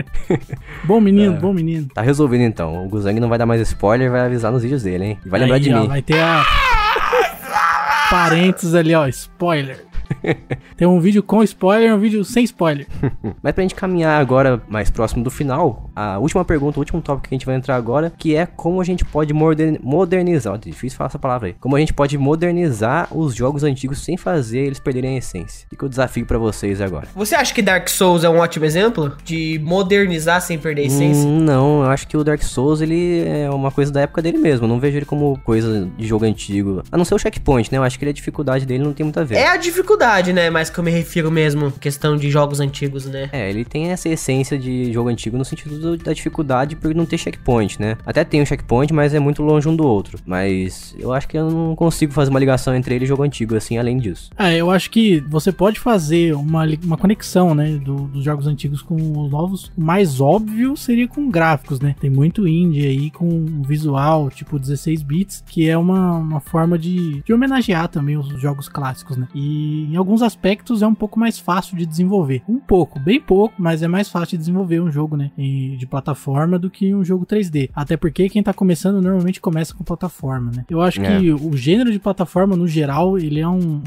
bom menino, é. bom menino. Tá resolvido então. O Guzang não vai dar mais spoiler, vai avisar nos vídeos dele, hein? E vai aí, lembrar de ó, mim. Vai ter a... parênteses ali, ó, spoiler. Tem um vídeo com spoiler e um vídeo sem spoiler. Mas pra gente caminhar agora mais próximo do final, a última pergunta, o último tópico que a gente vai entrar agora, que é como a gente pode modernizar. É difícil falar essa palavra aí. Como a gente pode modernizar os jogos antigos sem fazer eles perderem a essência. Fica o desafio para vocês agora. Você acha que Dark Souls é um ótimo exemplo de modernizar sem perder a essência? Hum, não, eu acho que o Dark Souls ele é uma coisa da época dele mesmo. Eu não vejo ele como coisa de jogo antigo. A não ser o checkpoint, né? Eu acho que ele, a dificuldade dele não tem muito a ver. É a dificuldade dificuldade, né? Mas que eu me refiro mesmo, questão de jogos antigos, né? É, ele tem essa essência de jogo antigo no sentido do, da dificuldade por não ter checkpoint, né? Até tem um checkpoint, mas é muito longe um do outro. Mas eu acho que eu não consigo fazer uma ligação entre ele e jogo antigo, assim, além disso. É, eu acho que você pode fazer uma, uma conexão, né? Do, dos jogos antigos com os novos. O mais óbvio seria com gráficos, né? Tem muito indie aí com visual, tipo 16 bits, que é uma, uma forma de, de homenagear também os jogos clássicos, né? E em alguns aspectos é um pouco mais fácil de desenvolver. Um pouco, bem pouco, mas é mais fácil de desenvolver um jogo, né? de plataforma do que um jogo 3D. Até porque quem tá começando normalmente começa com plataforma, né? Eu acho é. que o gênero de plataforma, no geral, ele é um, um,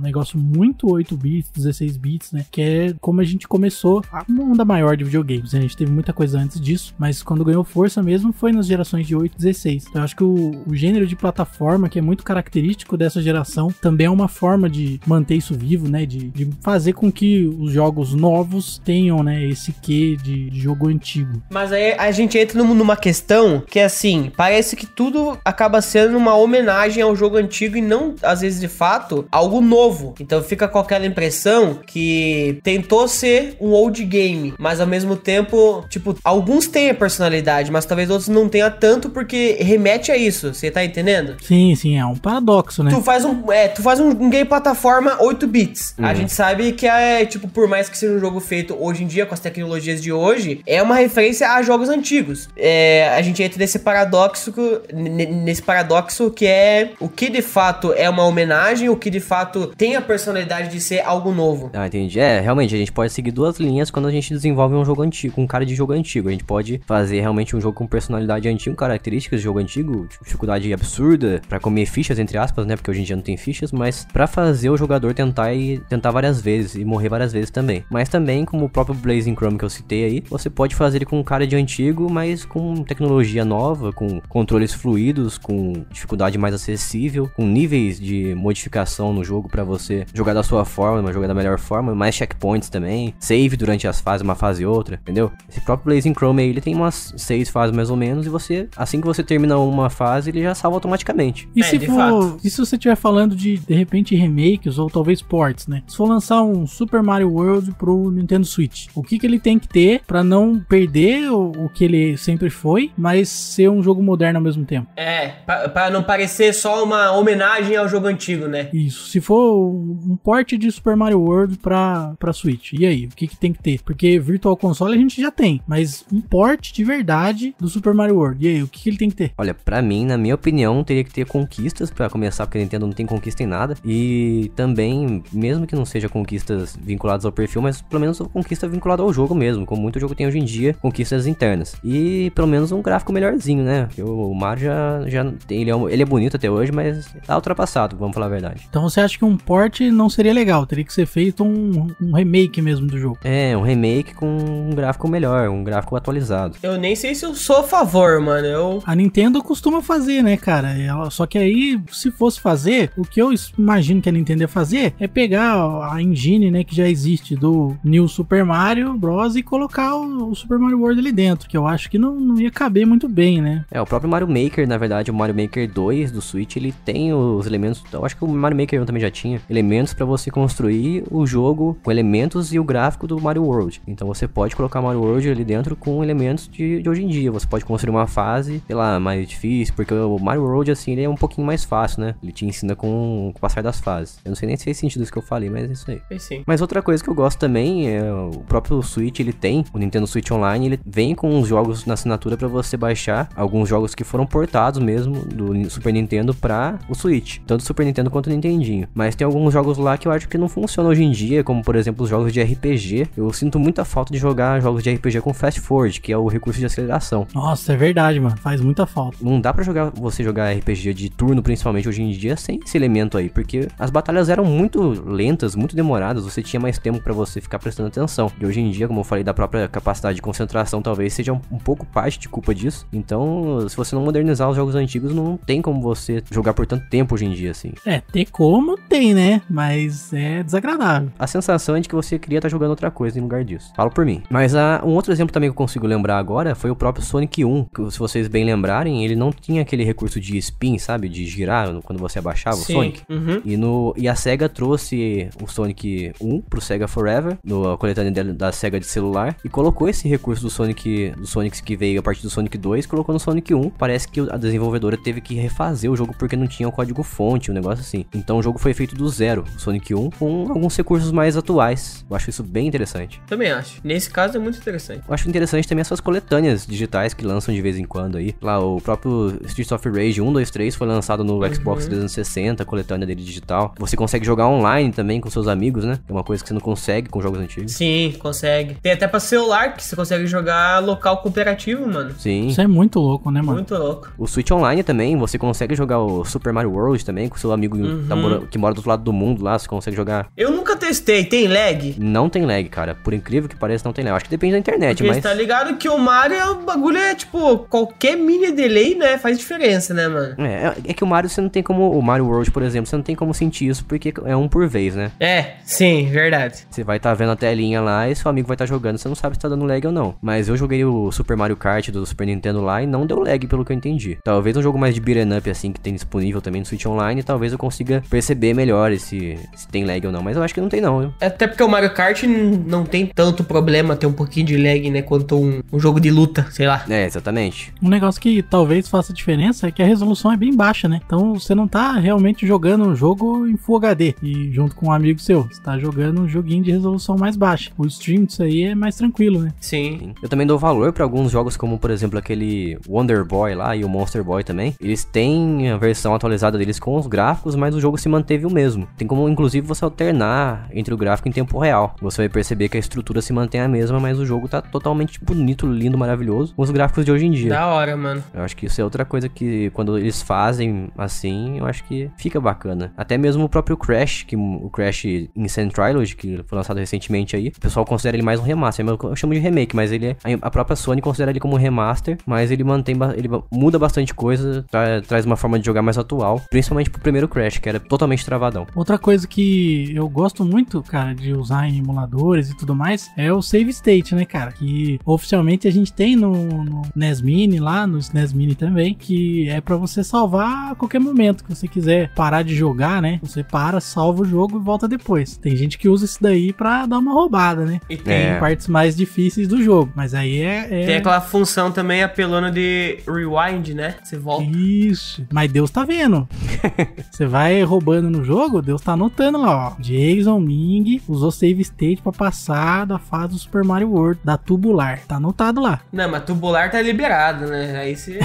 negócio muito 8 bits, 16 bits, né? Que é como a gente começou a onda maior de videogames. Né? A gente teve muita coisa antes disso, mas quando ganhou força mesmo foi nas gerações de 8 e 16. Então, eu acho que o, o gênero de plataforma, que é muito característico dessa geração, também é uma forma de manter isso isso vivo, né? De, de fazer com que os jogos novos tenham, né? Esse quê de, de jogo antigo. Mas aí a gente entra numa questão que é assim: parece que tudo acaba sendo uma homenagem ao jogo antigo e não, às vezes, de fato, algo novo. Então fica com aquela impressão que tentou ser um old game, mas ao mesmo tempo, tipo, alguns têm a personalidade, mas talvez outros não tenha tanto porque remete a isso. Você tá entendendo? Sim, sim, é um paradoxo, né? Tu faz um, é, tu faz um game plataforma 8 8 bits. Uhum. A gente sabe que é, tipo, por mais que seja um jogo feito hoje em dia, com as tecnologias de hoje, é uma referência a jogos antigos. É, a gente entra nesse paradoxo, nesse paradoxo que é o que de fato é uma homenagem, o que de fato tem a personalidade de ser algo novo. Ah, entendi. É, realmente, a gente pode seguir duas linhas quando a gente desenvolve um jogo antigo, um cara de jogo antigo. A gente pode fazer realmente um jogo com personalidade antiga, características de jogo antigo, tipo, dificuldade absurda, para comer fichas, entre aspas, né? Porque hoje em dia não tem fichas, mas para fazer o jogador tentar e tentar várias vezes e morrer várias vezes também. Mas também, como o próprio Blazing Chrome que eu citei aí, você pode fazer ele com cara de antigo, mas com tecnologia nova, com controles fluidos, com dificuldade mais acessível, com níveis de modificação no jogo para você jogar da sua forma, jogar da melhor forma, mais checkpoints também, save durante as fases, uma fase e outra, entendeu? Esse próprio Blazing Chrome aí, ele tem umas seis fases mais ou menos, e você, assim que você termina uma fase, ele já salva automaticamente. E é, se for, fato. e se você estiver falando de, de repente, remakes ou talvez talvez ports, né? Se for lançar um Super Mario World pro Nintendo Switch, o que, que ele tem que ter para não perder o, o, que ele sempre foi, mas ser um jogo moderno ao mesmo tempo? É, para não parecer só uma homenagem ao jogo antigo, né? Isso. Se for um port de Super Mario World pra, pra Switch, e aí? O que, que tem que ter? Porque Virtual Console a gente já tem, mas um port de verdade do Super Mario World, e aí? O que, que ele tem que ter? Olha, para mim, na minha opinião, teria que ter conquistas para começar, porque a Nintendo não tem conquista em nada, e também mesmo que não seja conquistas vinculadas ao perfil, mas pelo menos conquista vinculada ao jogo mesmo, como muito jogo tem hoje em dia, conquistas internas. E pelo menos um gráfico melhorzinho, né? Porque o Mario já, já tem, ele, é, ele é bonito até hoje, mas tá ultrapassado, vamos falar a verdade. Então você acha que um port não seria legal, teria que ser feito um, um remake mesmo do jogo? É, um remake com um gráfico melhor, um gráfico atualizado. Eu nem sei se eu sou a favor, mano. Eu... A Nintendo costuma fazer, né, cara? Ela, só que aí, se fosse fazer, o que eu imagino que a Nintendo ia fazer é pegar a engine, né, que já existe do New Super Mario Bros. e colocar o, Super Mario World ali dentro, que eu acho que não, não ia caber muito bem, né? É, o próprio Mario Maker, na verdade, o Mario Maker 2 do Switch, ele tem os elementos, eu acho que o Mario Maker 1 também já tinha, elementos para você construir o jogo com elementos e o gráfico do Mario World. Então você pode colocar Mario World ali dentro com elementos de, de hoje em dia. Você pode construir uma fase, sei lá, mais difícil, porque o Mario World, assim, ele é um pouquinho mais fácil, né? Ele te ensina com, com o passar das fases. Eu não sei nem se sentido isso que eu falei, mas é isso aí. sim. Mas outra coisa que eu gosto também é o próprio Switch, ele tem, o Nintendo Switch Online, ele vem com uns jogos na assinatura para você baixar, alguns jogos que foram portados mesmo do Super Nintendo para o Switch, tanto o Super Nintendo quanto o Nintendinho. Mas tem alguns jogos lá que eu acho que não funcionam hoje em dia, como por exemplo os jogos de RPG. Eu sinto muita falta de jogar jogos de RPG com fast forward, que é o recurso de aceleração. Nossa, é verdade, mano, faz muita falta. Não dá para jogar você jogar RPG de turno principalmente hoje em dia sem esse elemento aí, porque as batalhas eram muito muito lentas, muito demoradas, você tinha mais tempo para você ficar prestando atenção. E hoje em dia, como eu falei, da própria capacidade de concentração, talvez seja um, um pouco parte de culpa disso. Então, se você não modernizar os jogos antigos, não tem como você jogar por tanto tempo hoje em dia, assim. É, tem como tem, né? Mas é desagradável. A sensação é de que você queria estar tá jogando outra coisa em lugar disso. Falo por mim. Mas ah, um outro exemplo também que eu consigo lembrar agora foi o próprio Sonic 1. Que, se vocês bem lembrarem, ele não tinha aquele recurso de spin, sabe? De girar quando você abaixava Sim. o Sonic. Uhum. E, no, e a SEGA trouxe o Sonic 1 pro Sega Forever, no coletânea da Sega de celular, e colocou esse recurso do Sonic, do Sonic que veio a partir do Sonic 2, colocou no Sonic 1. Parece que a desenvolvedora teve que refazer o jogo porque não tinha o código fonte, um negócio assim. Então o jogo foi feito do zero, Sonic 1, com alguns recursos mais atuais. Eu acho isso bem interessante. Também acho. Nesse caso é muito interessante. Eu acho interessante também essas coletâneas digitais que lançam de vez em quando aí. Lá o próprio Streets of Rage 1, 2, 3 foi lançado no Xbox 360, uhum. coletânea dele digital. Você consegue jogar online também com seus amigos, né? É uma coisa que você não consegue com jogos antigos. Sim, consegue. Tem até pra celular que você consegue jogar local cooperativo, mano. Sim. Isso é muito louco, né, mano? Muito louco. O Switch Online também, você consegue jogar o Super Mario World também com seu amigo uhum. que, tá mora, que mora do outro lado do mundo lá, você consegue jogar. Eu nunca testei, tem lag? Não tem lag, cara. Por incrível que pareça, não tem lag. Acho que depende da internet, Porque mas. tá ligado que o Mario, é o bagulho é tipo, qualquer mini delay, né, faz diferença, né, mano? É, é que o Mario você não tem como. O Mario World, por exemplo, você não tem como sentir isso porque é um por vez, né? É, sim, verdade. Você vai estar tá vendo a telinha lá e seu amigo vai estar tá jogando, você não sabe se tá dando lag ou não. Mas eu joguei o Super Mario Kart do Super Nintendo lá e não deu lag, pelo que eu entendi. Talvez um jogo mais de beat'em up, assim, que tem disponível também no Switch Online, talvez eu consiga perceber melhor se, se tem lag ou não. Mas eu acho que não tem não, viu? Até porque o Mario Kart não tem tanto problema ter um pouquinho de lag, né? Quanto um, um jogo de luta, sei lá. É, exatamente. Um negócio que talvez faça diferença é que a resolução é bem baixa, né? Então você não tá realmente jogando um jogo em Full HD e junto com um amigo seu. Você tá jogando um joguinho de resolução mais baixa. O stream disso aí é mais tranquilo, né? Sim. Eu também dou valor para alguns jogos, como por exemplo aquele Wonder Boy lá e o Monster Boy também. Eles têm a versão atualizada deles com os gráficos, mas o jogo se manteve o mesmo. Tem como, inclusive, você alternar entre o gráfico em tempo real. Você vai perceber que a estrutura se mantém a mesma, mas o jogo tá totalmente bonito, lindo, maravilhoso, com os gráficos de hoje em dia. Da hora, mano. Eu acho que isso é outra coisa que quando eles fazem assim, eu acho que fica bacana. Até mesmo o próprio Crash Crash, que o Crash Insane Trilogy, que foi lançado recentemente aí, o pessoal considera ele mais um remaster. Eu chamo de remake, mas ele é, a própria Sony considera ele como um remaster, mas ele mantém, ele muda bastante coisa, tra, traz uma forma de jogar mais atual, principalmente pro primeiro Crash, que era totalmente travadão. Outra coisa que eu gosto muito, cara, de usar em emuladores e tudo mais, é o save state, né, cara? Que oficialmente a gente tem no, no NES Mini lá, no SNES Mini também, que é para você salvar a qualquer momento que você quiser parar de jogar, né? Você para, salva salva o jogo e volta depois. Tem gente que usa isso daí pra dar uma roubada, né? E tem é. partes mais difíceis do jogo, mas aí é, é... Tem aquela função também apelando de rewind, né? Você volta. Isso. Mas Deus tá vendo. Você vai roubando no jogo, Deus tá anotando lá, ó. Jason Ming usou save state pra passar da fase do Super Mario World, da tubular. Tá anotado lá. Não, mas tubular tá liberado, né? Aí você.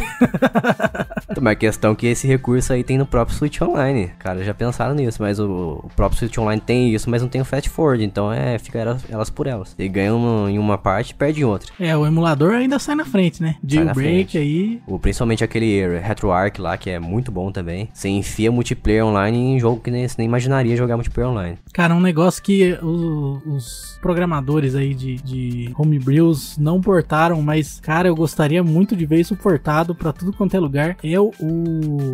mas a questão é que esse recurso aí tem no próprio Switch Online. Cara, já pensaram nisso, mas o o próprio Switch Online tem isso, mas não tem o Fast Forward, então é, fica elas, elas por elas. E ganha em uma parte e perde em outra. É, o emulador ainda sai na frente, né? Jailbreak aí. O, principalmente aquele RetroArch lá, que é muito bom também. Você enfia multiplayer online em jogo que nem, você nem imaginaria jogar multiplayer online. Cara, um negócio que os, os programadores aí de, de homebrews não portaram, mas, cara, eu gostaria muito de ver isso portado pra tudo quanto é lugar. É o.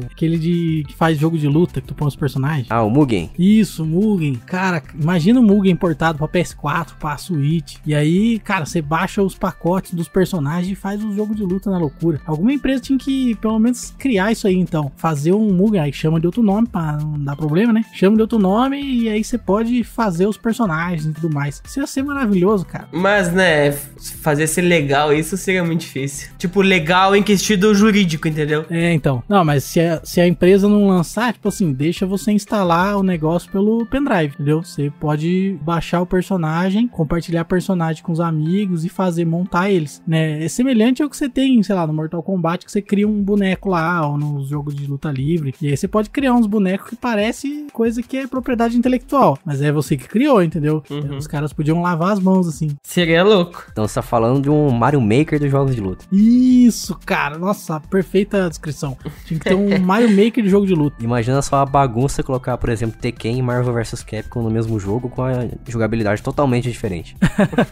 aquele de que faz jogo de luta, que tu põe os personagens. Ah, o Mugen. Isso, Mugen. Cara, imagina o Mugen importado pra PS4, pra Switch. E aí, cara, você baixa os pacotes dos personagens e faz um jogo de luta na loucura. Alguma empresa tinha que, pelo menos, criar isso aí, então. Fazer um Mugen, aí chama de outro nome pra não dar problema, né? Chama de outro nome e aí você pode fazer os personagens e tudo mais. Isso ia ser maravilhoso, cara. Mas, né, fazer ser legal isso seria muito difícil. Tipo, legal em questão jurídico, entendeu? É, então. Não, mas se a, se a empresa não lançar, tipo assim, deixa você instalar o negócio negócio pelo pendrive, entendeu? Você pode baixar o personagem, compartilhar personagem com os amigos e fazer montar eles, né? É semelhante ao que você tem, sei lá, no Mortal Kombat que você cria um boneco lá ou nos jogos de luta livre. E aí você pode criar uns bonecos que parece coisa que é propriedade intelectual, mas é você que criou, entendeu? É, uhum. Os caras podiam lavar as mãos assim. Seria louco. Então você tá falando de um Mario Maker dos jogos de luta. Isso, cara. Nossa, perfeita descrição. Tinha que ter um Mario Maker de jogo de luta. Imagina só a bagunça colocar, por exemplo, ter Tekken e Marvel vs Capcom no mesmo jogo com a jogabilidade totalmente diferente.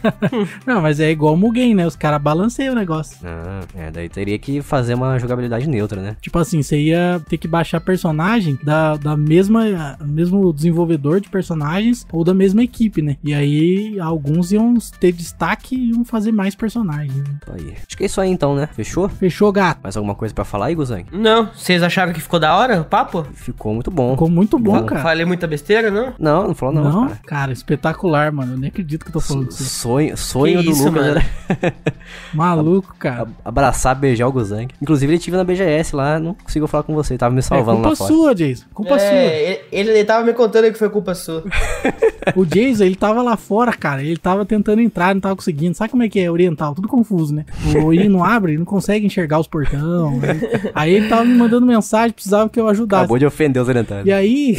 não, mas é igual o Mugen, né? Os caras balanceiam o negócio. Ah, é, daí teria que fazer uma jogabilidade neutra, né? Tipo assim, você ia ter que baixar personagem da, da mesma, mesmo desenvolvedor de personagens ou da mesma equipe, né? E aí alguns iam ter destaque e iam fazer mais personagens. Né? Aí. Acho que é isso aí então, né? Fechou? Fechou, gato. Mais alguma coisa para falar aí, Guzang? Não, vocês acharam que ficou da hora o papo? Ficou muito bom. Ficou muito bom, bom cara. Falei muita besteira, não? Não, não falou não. Não, cara, cara espetacular, mano. Eu nem acredito que eu tô falando Sonho, sonho que do isso, Lucas mano? Né? Maluco, cara. Abraçar, beijar o Guzang. Inclusive, ele tive na BGS lá, não consigo falar com você. Tava me é salvando é, culpa lá fora. Culpa sua, Jason. Culpa é, sua. Ele, ele tava me contando que foi culpa sua. o Jason, ele tava lá fora, cara. Ele tava tentando entrar, não tava conseguindo. Sabe como é que é oriental? Tudo confuso, né? O ele não abre, ele não consegue enxergar os portão. Né? Aí ele tava me mandando mensagem, precisava que eu ajudasse. Acabou de ofender os orientais. E aí,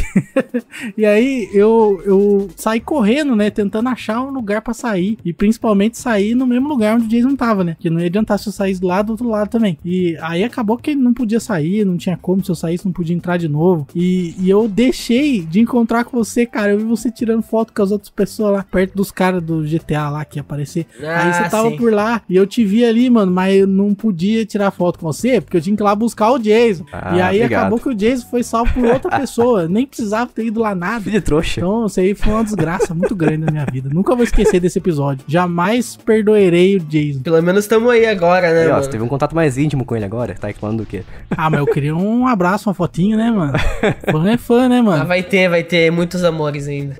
e aí eu, eu saí correndo, né? Tentando achar um lugar para sair. E principalmente sair no mesmo lugar onde o Jason tava, né? Que não ia adiantar se eu saísse lá do outro lado também. E aí acabou que ele não podia sair, não tinha como. Se eu saísse, não podia entrar de novo. E, e eu deixei de encontrar com você, cara. Eu vi você tirando foto com as outras pessoas lá, perto dos caras do GTA lá que ia aparecer. Ah, aí você tava sim. por lá e eu te vi ali, mano, mas eu não podia tirar foto com você, porque eu tinha que ir lá buscar o Jason. Ah, e aí obrigado. acabou que o Jason foi salvo por outra pessoa. Nem precisava ter ido lá nada. Filho de trouxa. Então, isso aí foi uma desgraça muito grande na minha vida. Nunca vou esquecer desse episódio. Jamais perdoerei o Jason. Pelo menos estamos aí agora, né? E, ó, você teve um contato mais íntimo com ele agora? Tá reclamando do quê? Ah, mas eu queria um abraço, uma fotinho, né, mano? fã é fã, né, mano? Ah, vai ter, vai ter muitos amores ainda.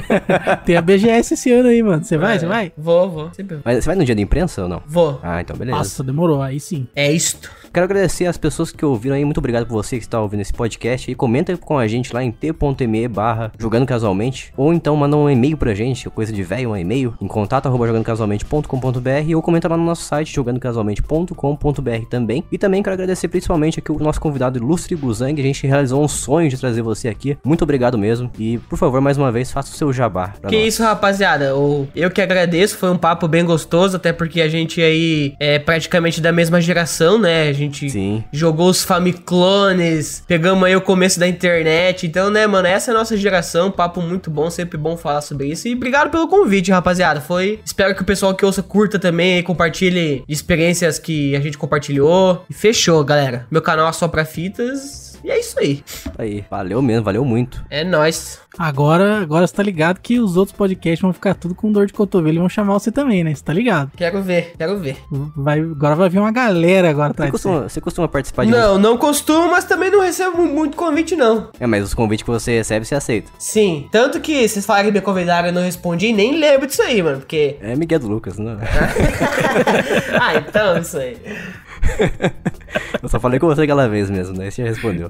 Tem a BGS esse ano aí, mano. Você vai, é, você é, vai? Vou, vou. Sempre. Mas você vai no dia da imprensa ou não? Vou. Ah, então beleza. Nossa, demorou, aí sim. É isto. Quero agradecer as pessoas que ouviram aí. Muito obrigado por você que está ouvindo esse podcast. E comenta com a gente lá em t apoia.me barra jogando casualmente, ou então manda um e-mail pra gente, é coisa de velho, um e-mail, em contato arroba jogandocasualmente.com.br ou comenta lá no nosso site jogandocasualmente.com.br também. E também quero agradecer principalmente aqui o nosso convidado Ilustre Guzang, a gente realizou um sonho de trazer você aqui. Muito obrigado mesmo. E, por favor, mais uma vez, faça o seu jabá. que nós. isso, rapaziada. Eu que agradeço, foi um papo bem gostoso, até porque a gente aí é praticamente da mesma geração, né? A gente Sim. jogou os Famiclones, pegamos aí o começo da internet. Então, né, mano, mano, né? essa é a nossa geração. Papo muito bom, sempre bom falar sobre isso. E obrigado pelo convite, rapaziada. Foi. Espero que o pessoal que ouça curta também e compartilhe experiências que a gente compartilhou. E fechou, galera. Meu canal é só pra fitas. E é isso aí. Tá aí, valeu mesmo, valeu muito. É nóis. Agora, agora você tá ligado que os outros podcasts vão ficar tudo com dor de cotovelo e vão chamar você também, né? Você tá ligado? Quero ver, quero ver. Vai, agora vai vir uma galera agora atrás. Você costuma, você costuma participar de. Não, não costumo, mas também não recebo muito convite, não. É, mas os convites que você recebe, você aceita. Sim. Tanto que vocês falaram que me convidaram e não respondi, nem lembro disso aí, mano, porque. É Miguel do Lucas, não. Né? ah, então, isso aí. eu só falei com você aquela vez mesmo, né? Você já respondeu.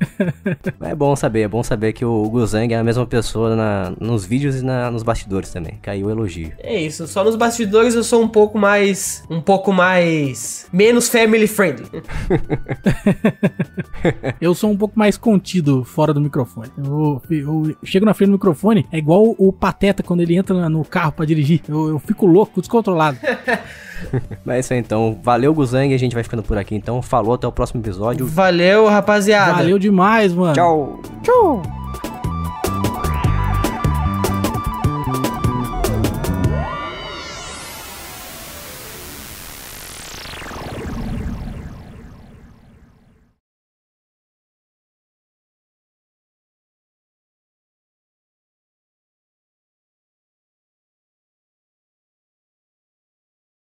Mas é bom saber, é bom saber que o Guzang é a mesma pessoa na, nos vídeos e na, nos bastidores também. Caiu o elogio. É isso, só nos bastidores eu sou um pouco mais. um pouco mais. menos family friendly. eu sou um pouco mais contido fora do microfone. Eu, eu, eu, chego na frente do microfone, é igual o Pateta quando ele entra no carro para dirigir. Eu, eu fico louco, descontrolado. Mas é isso aí então. Valeu, Guzang, a gente vai ficando por aqui aqui. Então, falou, até o próximo episódio. Valeu, rapaziada. Valeu demais, mano. Tchau. Tchau.